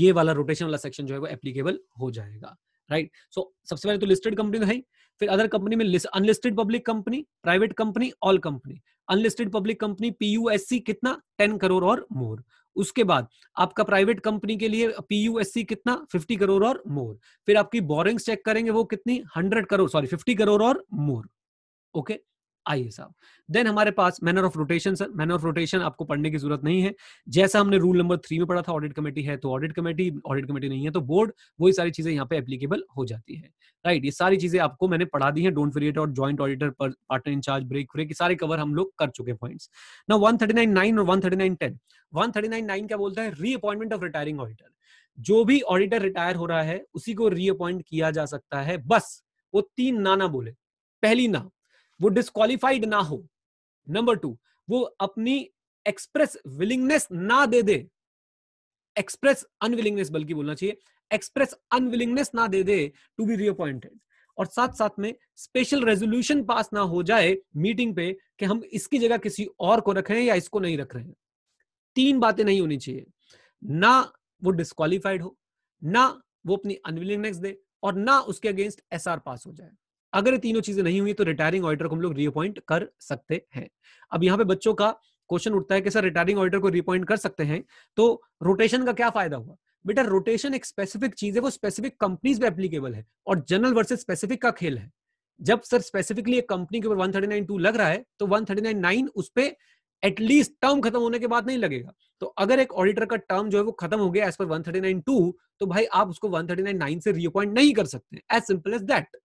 ये वाला रोटेशन वाला सेक्शन जो है वो एप्लीकेबल हो जाएगा राइट right? सो so, सबसे पहले तो लिस्टेड कंपनी तो है फिर अदर कंपनी में unlisted public company private company all company unlisted public company PUSC कितना टेन करोड़ और मोर उसके बाद आपका प्राइवेट कंपनी के लिए पीयूएससी कितना फिफ्टी करोड़ और मोर फिर आपकी बोरिंग चेक करेंगे वो कितनी hundred crore sorry fifty crore और मोर ओके okay? आइए साहब देन हमारे पास manner of rotation sir manner of rotation आपको पढ़ने की जरूरत नहीं है जैसा हमने रूल नंबर थ्री में पढ़ा था ऑडिट कमेटी है तो ऑडिट कमेटी ऑडिट कमेटी नहीं है तो बोर्ड वही सारी चीजें यहाँ पे एप्लीकेबल हो जाती है राइट ये सारी चीजें आपको मैंने पढ़ा दी है डोंट फॉरगेट और ज्वाइंट ऑडिटर पर पार्टनर इंचार्ज ब्रेक फ्रेक सारे कवर हम लोग कर चुके पॉइंट ना वन थर्टी नाइन नाइन और one thirty nine ten one thirty nine nine क्या बोलता है रीअपॉइंटमेंट ऑफ रिटायरिंग ऑडिटर जो भी ऑडिटर रिटायर हो रहा है उसी को रीअपॉइंट किया जा सकता है बस वो तीन ना ना बोले पहली ना वो डिस्कालीफाइड ना हो नंबर टू वो अपनी एक्सप्रेस विलिंगनेस ना दे दे एक्सप्रेस अनविलिंगनेस बल्कि बोलना चाहिए एक्सप्रेस अनविलिंगनेस ना दे दे टू बी रीअपॉइंटेड और साथ साथ में स्पेशल रेजोल्यूशन पास ना हो जाए मीटिंग पे कि हम इसकी जगह किसी और को रख रहे हैं या इसको नहीं रख रहे हैं तीन बातें नहीं होनी चाहिए ना वो डिस्कालीफाइड हो ना वो अपनी अनविलिंगनेस दे और ना उसके अगेंस्ट एसआर पास हो जाए अगर ये तीनों चीजें नहीं हुई तो रिटायरिंग ऑडिटर को हम लोग रीअपॉइंट कर सकते हैं अब यहाँ पे बच्चों का क्वेश्चन उठता है कि सर रिटायरिंग ऑडिटर को रीअपॉइंट कर सकते हैं तो रोटेशन का क्या फायदा हुआ बेटा रोटेशन एक स्पेसिफिक चीज है वो स्पेसिफिक कंपनीज पे एप्लीकेबल है और जनरल वर्सेज स्पेसिफिक का खेल है जब सर स्पेसिफिकली एक कंपनी के ऊपर वन थर्टी नाइन टू लग रहा है तो वन थर्टी नाइन नाइन उस पर एटलीस्ट टर्म खत्म होने के बाद नहीं लगेगा तो अगर एक ऑडिटर का टर्म जो है वो खत्म हो गया as per one thirty nine to तो भाई आप उसको वन थर्टी नाइन नाइन से रीअपॉइंट नहीं कर सकते as simple as that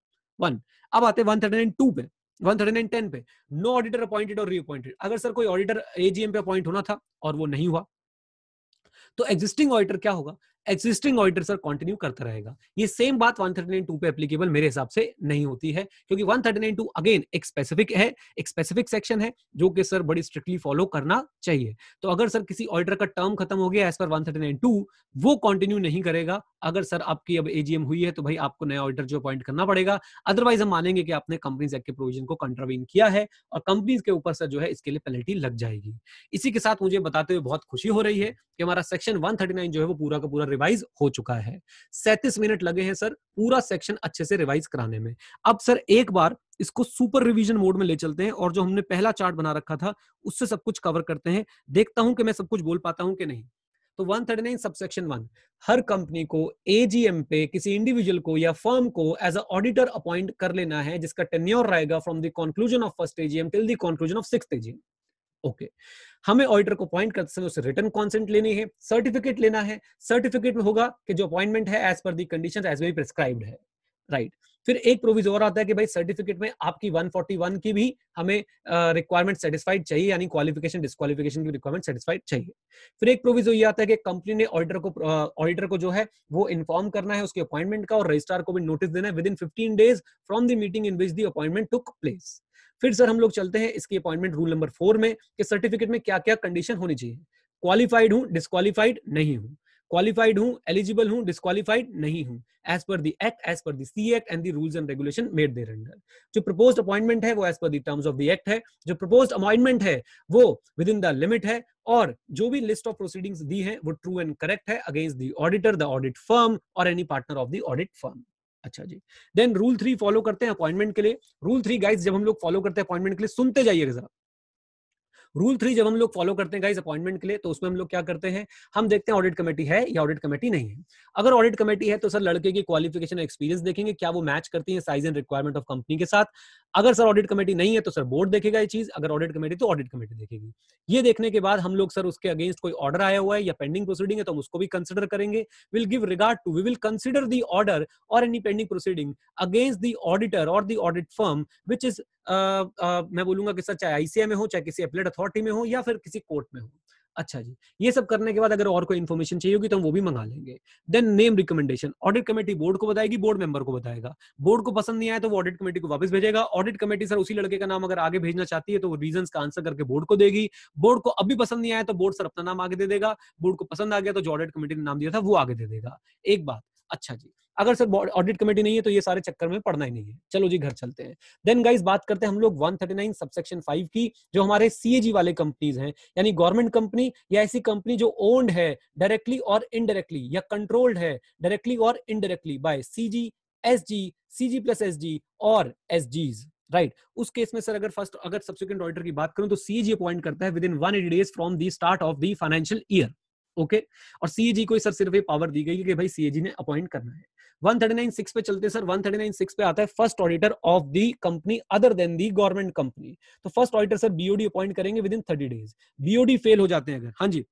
one अब आते वन थर्टी नाइन टू पे वन थर्टी नाइन टेन पे नो ऑडिटर अपॉइंटेड और रीअपॉइंटेड अगर सर कोई ऑडिटर एजीएम पे अपॉइंट होना था और वो नहीं हुआ तो एग्जिस्टिंग ऑडिटर क्या होगा एग्जिस्टिंग ऑडिटर सर कंटिन्यू करता रहेगा ये सेम बात 139.2 पे एप्लीकेबल मेरे हिसाब से नहीं होती है क्योंकि 139.2 अगेन एक स्पेसिफिक है एक स्पेसिफिक सेक्शन है जो कि सर बड़ी स्ट्रिक्टली फॉलो करना चाहिए तो अगर सर किसी ऑडिटर का टर्म खत्म हो गया एज पर 139.2 वो कंटिन्यू नहीं करेगा अगर सर आपकी अब एजीएम हुई है तो भाई आपको नया ऑडिटर जो अपॉइंट करना पड़ेगा अदरवाइज हम मानेंगे कि आपने कंपनीज एक्ट के प्रोविजन को कंट्रावीन किया है और कंपनीज के ऊपर सर जो है इसके लिए पेनल्टी लग जाएगी इसी के साथ मुझे बताते हुए बहुत खुशी हो रही है कि हमारा सेक्शन 139 जो है वो पूरा का पूरा रिवाइज हो चुका है सैंतीस मिनट लगे हैं सर पूरा सेक्शन अच्छे से रिवाइज कराने में अब सर एक बार इसको सुपर रिवीजन मोड में ले चलते हैं और जो हमने पहला चार्ट बना रखा था उससे सब कुछ कवर करते हैं देखता हूं कि मैं सब कुछ बोल पाता हूं कि नहीं तो 139 सबसेक्शन 1 हर कंपनी को एजीएम पे किसी इंडिविजुअल को या फर्म को एज अ ऑडिटर अपॉइंट कर लेना है जिसका टेन्योर रहेगा from the conclusion of first AGM till the conclusion of six AGM okay हमें ऑडिटर को अपॉइंट करते समय उसे रिटर्न कॉन्सेंट लेनी है सर्टिफिकेट लेना है सर्टिफिकेट में होगा कि जो अपॉइंटमेंट है as per the condition as वे प्रिस्क्राइब्ड है राइट right. फिर एक प्रोविज और आता है कि भाई सर्टिफिकेट में आपकी 141 की भी हमें रिक्वायरमेंट सेटिस्फाइड चाहिए यानी क्वालिफिकेशन डिस्कालिफिकेशन की रिक्वायरमेंट सेटिस्फाइड चाहिए फिर एक प्रोविज ये आता है कि कंपनी ने ऑडिटर को ऑडिटर uh, को जो है वो इन्फॉर्म करना है उसके अपॉइंटमेंट का और रजिस्ट्रार को भी नोटिस देना है within fifteen days from the meeting in which the appointment took place फिर सर हम लोग चलते हैं इसकी अपॉइंटमेंट रूल नंबर फोर में कि सर्टिफिकेट में क्या क्या कंडीशन होनी चाहिए क्वालिफाइड हूँ डिस्कालीफाइड नहीं हूँ क्वालिफाइड हूँ एलिजिबल हूँ डिस्कालीफाइड नहीं हूँ as per the act as per the C act and the rules and regulation made there under जो प्रपोज अपॉइंटमेंट है वो as per the terms of the act है जो प्रपोज अपॉइंटमेंट है वो विद इन द लिमिट है और जो भी लिस्ट ऑफ प्रोसीडिंग्स दी है वो ट्रू एंड करेक्ट है against the auditor the audit firm और any partner of the audit firm अच्छा जी देन रूल थ्री फॉलो करते हैं अपॉइंटमेंट के लिए रूल थ्री गाइज जब हम लोग फॉलो करते हैं अपॉइंटमेंट के लिए सुनते जाइएगा जरा रूल थ्री जब हम लोग फॉलो करते हैं गाइज अपॉइंटमेंट के लिए तो उसमें हम लोग क्या करते हैं हम देखते हैं ऑडिट कमेटी है या ऑडिट कमेटी नहीं है अगर ऑडिट कमेटी है तो सर लड़के की क्वालिफिकेशन एक्सपीरियंस देखेंगे क्या वो मैच करती है size and requirement of company के साथ अगर सर ऑडिट कमेटी नहीं है तो सर बोर्ड देखेगा ये चीज अगर ऑडिट कमेटी तो ऑडिट कमेटी देखेगी ये देखने के बाद हम लोग सर उसके अगेंस्ट कोई ऑर्डर आया हुआ है या पेंडिंग प्रोसीडिंग है तो हम उसको भी कंसिडर करेंगे will give regard to we will consider the order और any pending proceeding against the auditor और the audit firm which is मैं बोलूंगा कि सर चाहे आईसीआई में हो चाहे किसी अपलेट अथॉरिटी में हो या फिर किसी कोर्ट में हो अच्छा जी ये सब करने के बाद अगर और कोई इन्फॉर्मेशन चाहिए होगी तो हम वो भी मंगा लेंगे then name recommendation audit committee board को बताएगी बोर्ड मेंबर को बताएगा बोर्ड को पसंद नहीं आया तो वो ऑडिट कमेटी को वापस भेजेगा ऑडिट कमेटी सर उसी लड़के का नाम अगर आगे भेजना चाहती है तो वो रीजन का आंसर करके बोर्ड को देगी बोर्ड को अभी पसंद नहीं आया तो बोर्ड सर अपना नाम आगे दे देगा बोर्ड को पसंद आ गया तो जो ऑडिट कमेटी ने नाम दिया था वो आगे दे देगा एक बात अच्छा जी अगर सर ऑडिट कमेटी नहीं है तो ये सारे चक्कर में पड़ना ही नहीं है चलो जी घर चलते हैं देन गाइज बात करते हैं हम लोग 139 थर्टी नाइन सबसेक्शन फाइव की जो हमारे सीएजी वाले कंपनीज हैं यानी गवर्नमेंट कंपनी या ऐसी कंपनी जो ओन्ड है डायरेक्टली और इनडायरेक्टली या कंट्रोल्ड है डायरेक्टली और indirectly by CG SG CG plus SG और एसजीज राइट right. उस केस में सर अगर फर्स्ट अगर सब्सिक्वेंट ऑडिटर की बात करूं तो सीजी अपॉइंट करता है within 180 days from the start of the financial year okay और सीएजी को सर सिर्फ ये पावर दी गई कि भाई सीएजी ने अपॉइंट करना है 139.6 पे चलते सर 139.6 पे आता है first auditor of the company other than the government company तो first auditor sir BOD appoint करेंगे within thirty days BOD fail हो जाते हैं अगर हाँ जी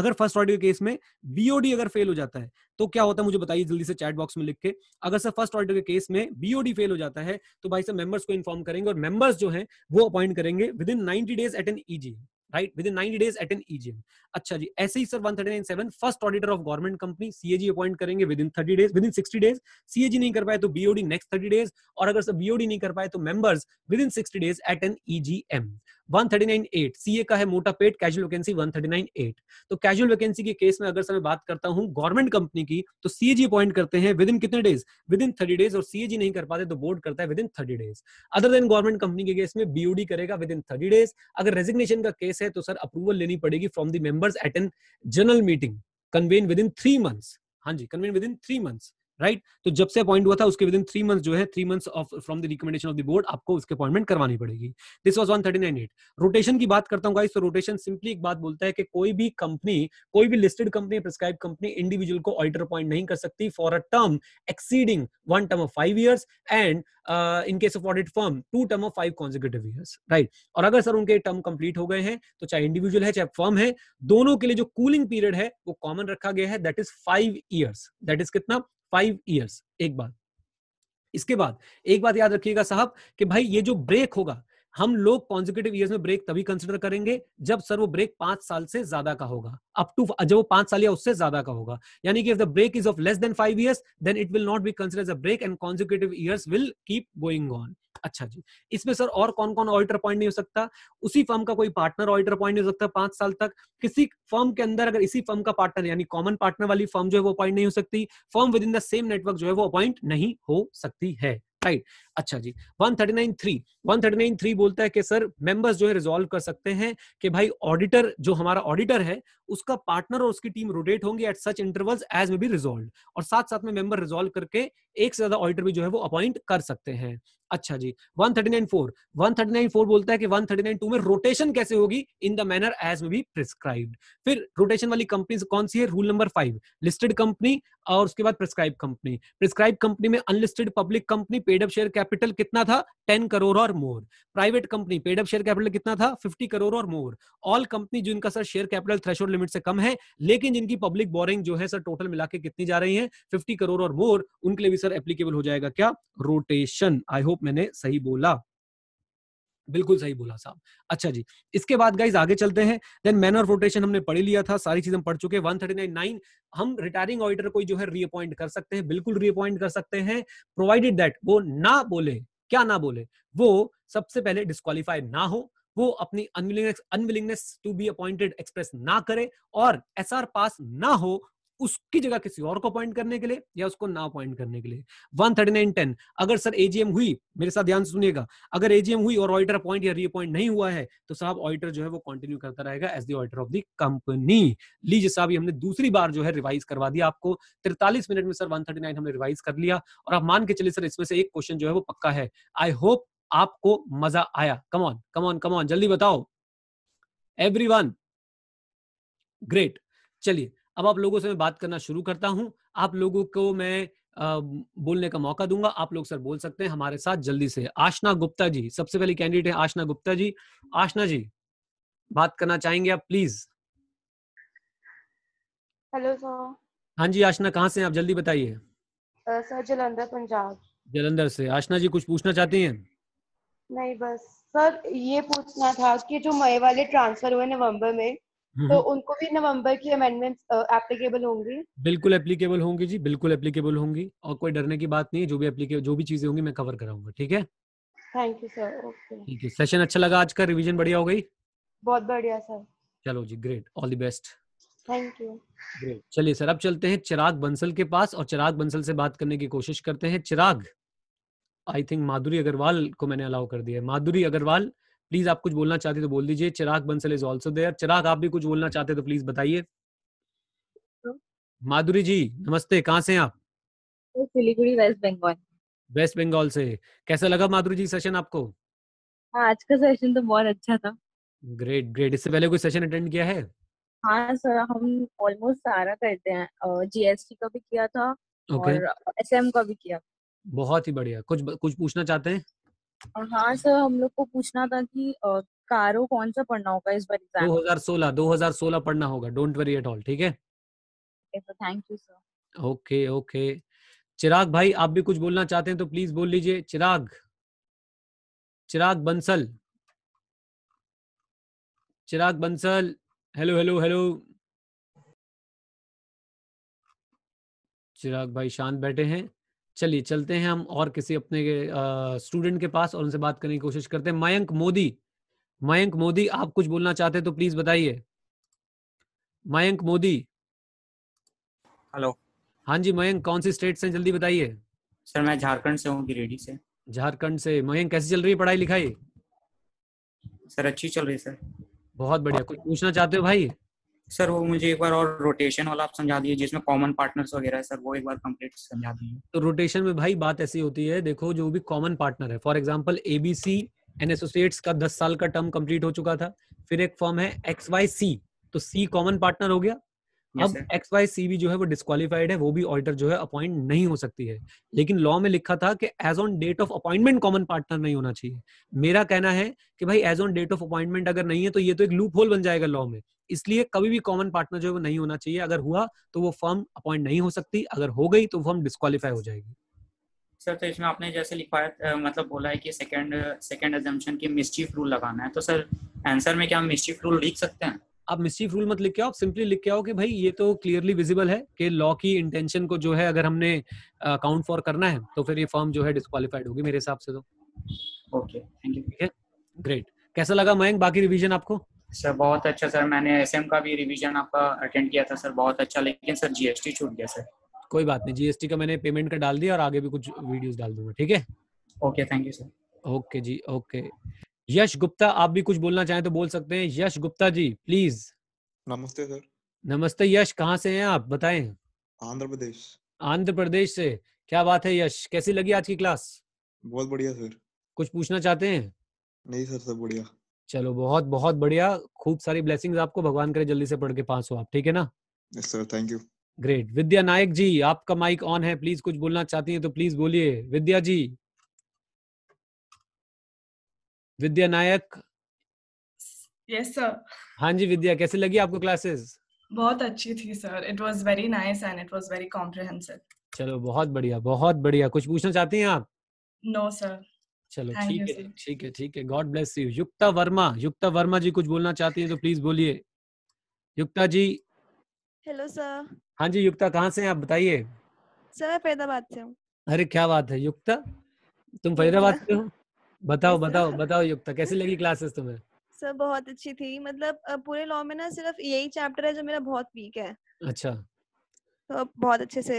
अगर फर्स्ट ऑडिट केस में बीओडी अगर फेल हो जाता है तो क्या होता है मुझे बताइए जल्दी से चैट बॉक्स में लिख के अगर सर फर्स्ट ऑडिट के केस में बीओडी फेल हो जाता है तो भाई सर मेंबर्स को इन्फॉर्म करेंगे और मेंबर्स जो हैं वो अपॉइंट करेंगे within 90 days at an EGM right within ninety days at an EGM अच्छा जी ऐसे ही sir seven first auditor of government company CAG appoint करेंगे within thirty days within sixty days CAG नहीं कर पाए तो BOD next thirty days और अगर सर बीओडी नहीं कर पाए तो members within sixty days at an EGM CA का है मोटा पेट कैजुअल वैकेंसी एट तो कैजुअल वैकेंसी के केस में अगर मैं बात करता हूं गवर्नमेंट कंपनी की तो सीएजी अपॉइंट करते हैं विद इन कितने days within thirty days और सीएजी नहीं कर पाते तो बोर्ड करता है within thirty days other than government company के केस में बीओडी करेगा विद इन थर्टी डेज अगर रेजिग्नेशन का केस है तो सर अप्रूवल लेनी पड़ेगी from the members at an general meeting convene within three months हाँ जी convene within three months right right? तो जब से अपॉइंट हुआ था उसके विद इन थ्री मंथ जो है three months of from the recommendation of the board आपको उसके अपॉइंटमेंट करवानी पड़ेगी दिस वाज एट रोटेशन की बात करता हूँ गाइस तो रोटेशन सिंपली एक बात बोलता है कि कोई भी कंपनी कोई भी listed company prescribe company individual को ऑडिटर अपॉइंट नहीं कर सकती for a term exceeding one term of five years and in case of audit firm two term of five consecutive years right और अगर सर उनके term complete हो गए हैं तो चाहे इंडिविजुअल है चाहे फर्म है दोनों के लिए जो कूलिंग पीरियड है वो कॉमन रखा गया है that is five years that is कितना फाइव ईयर्स एक बात इसके बाद एक बात याद रखिएगा साहब कि भाई ये जो ब्रेक होगा हम लोग कॉन्जिक्यूटिव ईयर्स में ब्रेक तभी कंसिडर करेंगे जब सर वो ब्रेक पांच साल से ज्यादा का होगा अप टू जब वो पांच साल या उससे ज्यादा का होगा यानी कि if the break is of less than five years then it will not be consider a break and consecutive years will keep going on अच्छा जी इसमें सर और कौन कौन ऑडिटर अपॉइंट नहीं हो सकता उसी फर्म का कोई पार्टनर ऑडिटर अपॉइंट नहीं हो सकता पांच साल तक किसी फर्म के अंदर अगर इसी फर्म का पार्टनर यानी कॉमन पार्टनर वाली फर्म जो है वो अपॉइंट नहीं हो सकती firm with in the same network जो है वो अपॉइंट नहीं हो सकती है राइट अच्छा जी 139.3 139.3 बोलता है कि सर मेंबर्स जो है रिजॉल्व कर सकते हैं कि भाई ऑडिटर जो हमारा ऑडिटर है उसका पार्टनर और उसकी टीम रोटेट होंगे at such intervals as may be resolve और साथ साथ में मेंबर रिजॉल्व करके एक से ज्यादा ऑडिटर भी जो है वो अपॉइंट कर सकते हैं अच्छा जी 139.4 139.4 बोलता है कि 139.2 में रोटेशन कैसे होगी in the manner as may be prescribed फिर रोटेशन वाली कंपनी कौन सी है rule number five listed company और उसके बाद प्रिस्क्राइब कंपनी प्रिस्क्राइब कंपनी में unlisted public company paid up share capital कितना था टेन करोड़ और more private company paid up share capital कितना था फिफ्टी करोड़ और मोर ऑल कंपनी जिनका sir share capital threshold limit से कम है लेकिन जिनकी पब्लिक बोरिंग जो है सर टोटल मिला के कितनी जा रही है फिफ्टी करोड़ और मोर उनके लिए भी सर एप्लीकेबल हो जाएगा क्या रोटेशन आई होप मैंने सही बोला बिल्कुल सही बोला साहब अच्छा जी इसके बाद गाइज आगे चलते हैं देन मैन ऑफ रोटेशन हमने पढ़ लिया था सारी चीज हम पढ़ चुके वन थर्टी नाइन नाइन हम रिटायरिंग ऑडिटर को जो है रीअपॉइंट कर सकते हैं बिल्कुल रीअपॉइंट कर सकते हैं प्रोवाइडेड दैट वो ना बोले क्या ना बोले वो सबसे पहले डिस्कालीफाई ना हो वो अपनी unwillingness unwillingness to be appointed express ना करे और एसआर पास ना हो उसकी जगह किसी और को अपॉइंट करने के लिए या उसको ना अपॉइंट करने के लिए वन थर्टी नाइन टेन अगर सर एजीएम हुई मेरे साथ ध्यान सुनिएगा अगर एजीएम हुई और ऑडिटर अपॉइंट या रीअपॉइंट नहीं हुआ है तो साहब ऑडिटर जो है वो कंटिन्यू करता रहेगा as the auditor of the company लीजिए साहब ये हमने दूसरी बार जो है रिवाइज करवा दिया आपको तिरतालीस मिनट में सर वन हमने रिवाइज कर लिया और आप मान के चलिए सर इसमें से एक क्वेश्चन जो है वो पक्का है आई होप आपको मजा आया कमॉन कमॉन कमॉन जल्दी बताओ एवरी ग्रेट चलिए अब आप लोगों से मैं बात करना शुरू करता हूं आप लोगों को मैं आ, बोलने का मौका दूंगा आप लोग सर बोल सकते हैं हमारे साथ जल्दी से आशना गुप्ता जी सबसे पहले कैंडिडेट है आशना गुप्ता जी आशना जी बात करना चाहेंगे आप प्लीज हेलो सर हाँ जी आशना कहाँ से आप जल्दी बताइए सर जलंधर पंजाब जलंधर से आशना जी कुछ पूछना चाहती हैं नहीं बस सर ये पूछना था कि जो मई वाले ट्रांसफर हुए नवंबर में तो उनको भी नवंबर की अमेंडमेंट्स एप्लीकेबल होंगी बिल्कुल एप्लीकेबल होंगी जी बिल्कुल एप्लीकेबल होंगी और कोई डरने की बात नहीं है जो भी एप्लीकेबल जो भी चीजें होंगी मैं कवर कराऊंगा ठीक है थैंक यू सर ओके ठीक है सेशन अच्छा लगा आज का रिवीजन बढ़िया हो गई बहुत बढ़िया सर चलो जी great all the best thank you great चलिए सर अब चलते हैं चिराग बंसल के पास और चिराग बंसल से बात करने की कोशिश करते हैं चिराग आई थिंक माधुरी अग्रवाल को मैंने अलाउ कर दिया माधुरी अग्रवाल प्लीज आप कुछ बोलना चाहते तो बोल दीजिए Chirag Bansal is also there Chirag आप भी कुछ बोलना चाहते तो प्लीज बताइए हाँ। माधुरी जी नमस्ते कहाँ से आप सिलीगुड़ी वेस्ट बंगाल वेस्ट बंगाल से कैसा लगा माधुरी जी सेशन आपको हाँ, आज का सेशन तो बहुत अच्छा था ग्रेट ग्रेट इससे पहले कोई सेशन अटेंड किया है हाँ सर हम ऑलमोस्ट सारा करते हैं जीएसटी का भी किया था okay. और एसएम का भी किया बहुत ही बढ़िया कुछ कुछ पूछना चाहते हैं हाँ सर हम लोग को पूछना था कि कारो कौन सा पढ़ना होगा इस बार एग्जाम 2016 2016 पढ़ना होगा डोंट वरी एट ऑल ठीक है thank you sir okay okay Chirag भाई आप भी कुछ बोलना चाहते हैं तो प्लीज बोल लीजिए Chirag Chirag Bansal Chirag Bansal hello hello hello Chirag भाई शांत बैठे हैं चलिए चलते हैं हम और किसी अपने स्टूडेंट के पास और उनसे बात करने की कोशिश करते हैं मयंक मोदी मयंक मोदी आप कुछ बोलना चाहते हैं तो प्लीज बताइए मयंक मोदी हेलो हाँ जी मयंक कौन सी स्टेट से जल्दी बताइए सर मैं झारखंड से हूँ गिरिडीह से झारखंड से मयंक कैसी चल रही है पढ़ाई लिखाई सर अच्छी चल रही है सर बहुत बढ़िया कुछ पूछना चाहते हो भाई सर वो मुझे एक बार और रोटेशन वाला आप समझा दिए जिसमें कॉमन पार्टनर्स वगैरह है सर वो एक बार कंप्लीट समझा दीजिए तो रोटेशन में भाई बात ऐसी होती है देखो जो भी कॉमन पार्टनर है for example ABC and associates का दस साल का टर्म कंप्लीट हो चुका था फिर एक फॉर्म है एक्स वाई सी तो सी कॉमन पार्टनर हो गया अब एक्स वाई सी भी जो है वो डिस्कालीफाइड है वो भी ऑल्टर जो है अपॉइंट नहीं हो सकती है लेकिन लॉ में लिखा था कि as on date of appointment common partner नहीं होना चाहिए मेरा कहना है कि भाई as on date of appointment अगर नहीं है तो ये तो एक लूप होल बन जाएगा लॉ में इसलिए कभी भी कॉमन पार्टनर जो है वो नहीं होना चाहिए अगर हुआ तो वो फर्म अपॉइंट नहीं हो सकती अगर हो गई तो फर्म डिस्कालीफाई हो जाएगी सर तो इसमें आपने जैसे लिखा है मतलब बोला है कि सेकंड सेकंड एजम्पशन की मिस्चीफ रूल लगाना है तो सर आंसर में क्या हम मिस्चीफ रूल लिख सकते हैं आप मिस्चीफ रूल मत लिख के आओ सिंपली लिख के आओ कि भाई ये तो क्लियरली विजिबल है कि लॉ की इंटेंशन को जो है अगर हमने अकाउंट फॉर करना है तो फिर ये फॉर्म जो है डिस्कालीफाइड होगी मेरे हिसाब से तो ओके थैंक यू ठीक है ग्रेट कैसा लगा मयंक बाकी रिविजन आपको सर बहुत अच्छा सर मैंने एसएम का भी रिविजन आपका अटेंड किया था सर बहुत अच्छा लेकिन सर जीएसटी छूट गया सर कोई बात नहीं जीएसटी का मैंने पेमेंट का डाल दिया और आगे भी कुछ वीडियोस डाल दूंगा ठीक है okay thank you sir okay जी ओके यश गुप्ता आप भी कुछ बोलना चाहें तो बोल सकते हैं यश गुप्ता जी प्लीज नमस्ते सर नमस्ते यश कहाँ से हैं आप बताएं आंध्र प्रदेश आंध्र प्रदेश से क्या बात है यश कैसी लगी आज की क्लास बहुत बढ़िया सर कुछ पूछना चाहते हैं नहीं सर सब बढ़िया चलो बहुत बहुत बढ़िया खूब सारी ब्लेसिंग्स आपको भगवान करे जल्दी से पढ़ के पास हो आप ठीक है ना yes sir thank you great Vidya Nayak ji आपका माइक ऑन है प्लीज कुछ बोलना चाहती हैं तो प्लीज बोलिए विद्या जी विद्या नायक यस सर हाँ जी विद्या कैसे लगी आपको क्लासेस बहुत अच्छी थी sir it was very nice and it was very comprehensive चलो बहुत बढ़िया बहुत बढ़िया कुछ पूछना चाहती हैं आप नो no, सर चलो हाँ ठीक है ठीक है ठीक है God bless you Yukta Verma Yukta Verma ji कुछ बोलना चाहती है तो प्लीज बोलिए युक्ता जी हेलो सर हाँ जी युक्ता कहाँ से हैं आप बताइए सर फैदाबाद से हूँ अरे क्या बात है युक्ता तुम फैदाबाद से हो बताओ बताओ बताओ युक्ता कैसे लगी क्लासेस <laughs> तुम्हें सर बहुत अच्छी थी मतलब पूरे लॉ में ना सिर्फ यही चैप्टर है जो मेरा बहुत वीक है अच्छा तो बहुत अच्छे से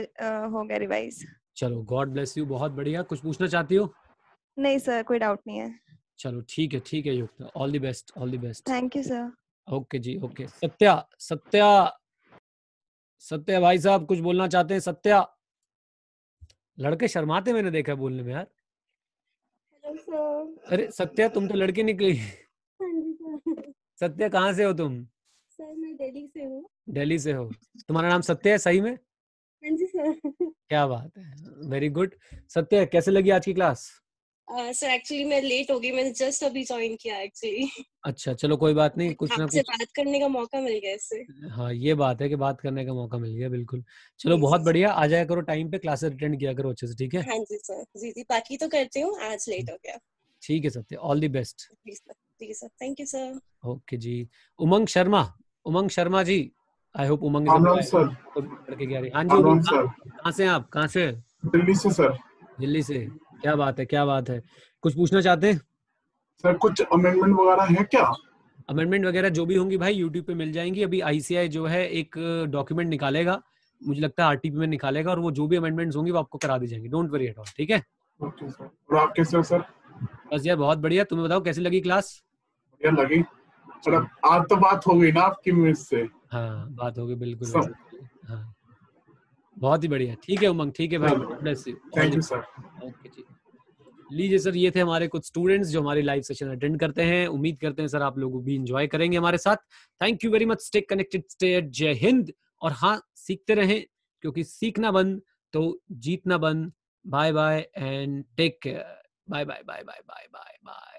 हो गया रिवाइज चलो गॉड ब्लेस यू बहुत बढ़िया कुछ पूछना चाहती हो नहीं सर कोई डाउट नहीं है चलो ठीक है ठीक है Yukta all the best all the best thank you sir okay जी ओके सत्या सत्या सत्या भाई साहब कुछ बोलना चाहते हैं सत्या लड़के शर्माते मैंने देखा है बोलने में यार अरे सत्या तुम तो लड़की निकली हाँ सत्या कहाँ से हो तुम सर मैं दिल्ली से हूँ दिल्ली से हो तुम्हारा नाम सत्या है सही में हाँ जी सर क्या बात है वेरी गुड सत्या कैसे लगी आज की क्लास सर uh, एक्चुअली मैं लेट हो गई मैंने जस्ट अभी ज्वाइन किया एक्चुअली अच्छा चलो कोई बात नहीं कुछ ना कुछ बात करने का मौका मिल गया इससे हाँ ये बात है कि बात करने का मौका मिल गया बिल्कुल चलो बहुत बढ़िया आ जाया करो टाइम पे क्लासेस अटेंड किया करो अच्छे से ठीक है हाँ जी सर जी जी बाकी तो करती हूँ आज लेट हो गया ठीक है सत्य ऑल दी बेस्ट जी sir thank you sir okay जी Umang Sharma Umang Sharma ji I hope Umang sir हाँ जी उमंग कहाँ से आप कहाँ से दिल्ली से सर दिल्ली से क्या बात है क्या बात है कुछ पूछना चाहते हैं सर कुछ अमेंडमेंट वगैरह है क्या अमेंडमेंट वगैरह जो भी होंगी भाई यूट्यूब पे मिल जाएंगी अभी आईसीआई जो है एक डॉक्यूमेंट निकालेगा मुझे लगता है आरटीपी में निकालेगा और वो जो भी अमेंडमेंट्स होंगी वो आपको करा दी जाएंगे डोंट वरी एट ऑल ठीक है okay, और आप कैसे हो सर बस यार बहुत बढ़िया तुम्हें बताओ कैसी लगी क्लास बढ़िया लगी चलो आज तो बात हो गई ना आपकी मिस से हाँ बात हो गई बिल्कुल हाँ बहुत ही बढ़िया ठीक है उमंग ठीक है भाई bless you thank you sir okay जी लीजिए सर ये थे हमारे कुछ स्टूडेंट्स जो हमारे लाइव सेशन अटेंड करते हैं उम्मीद करते हैं सर आप लोग भी इंजॉय करेंगे हमारे साथ thank you very much stay connected stay जय हिंद और हाँ सीखते रहें क्योंकि सीखना बंद तो जीतना बंद bye bye and take care bye bye bye bye bye bye bye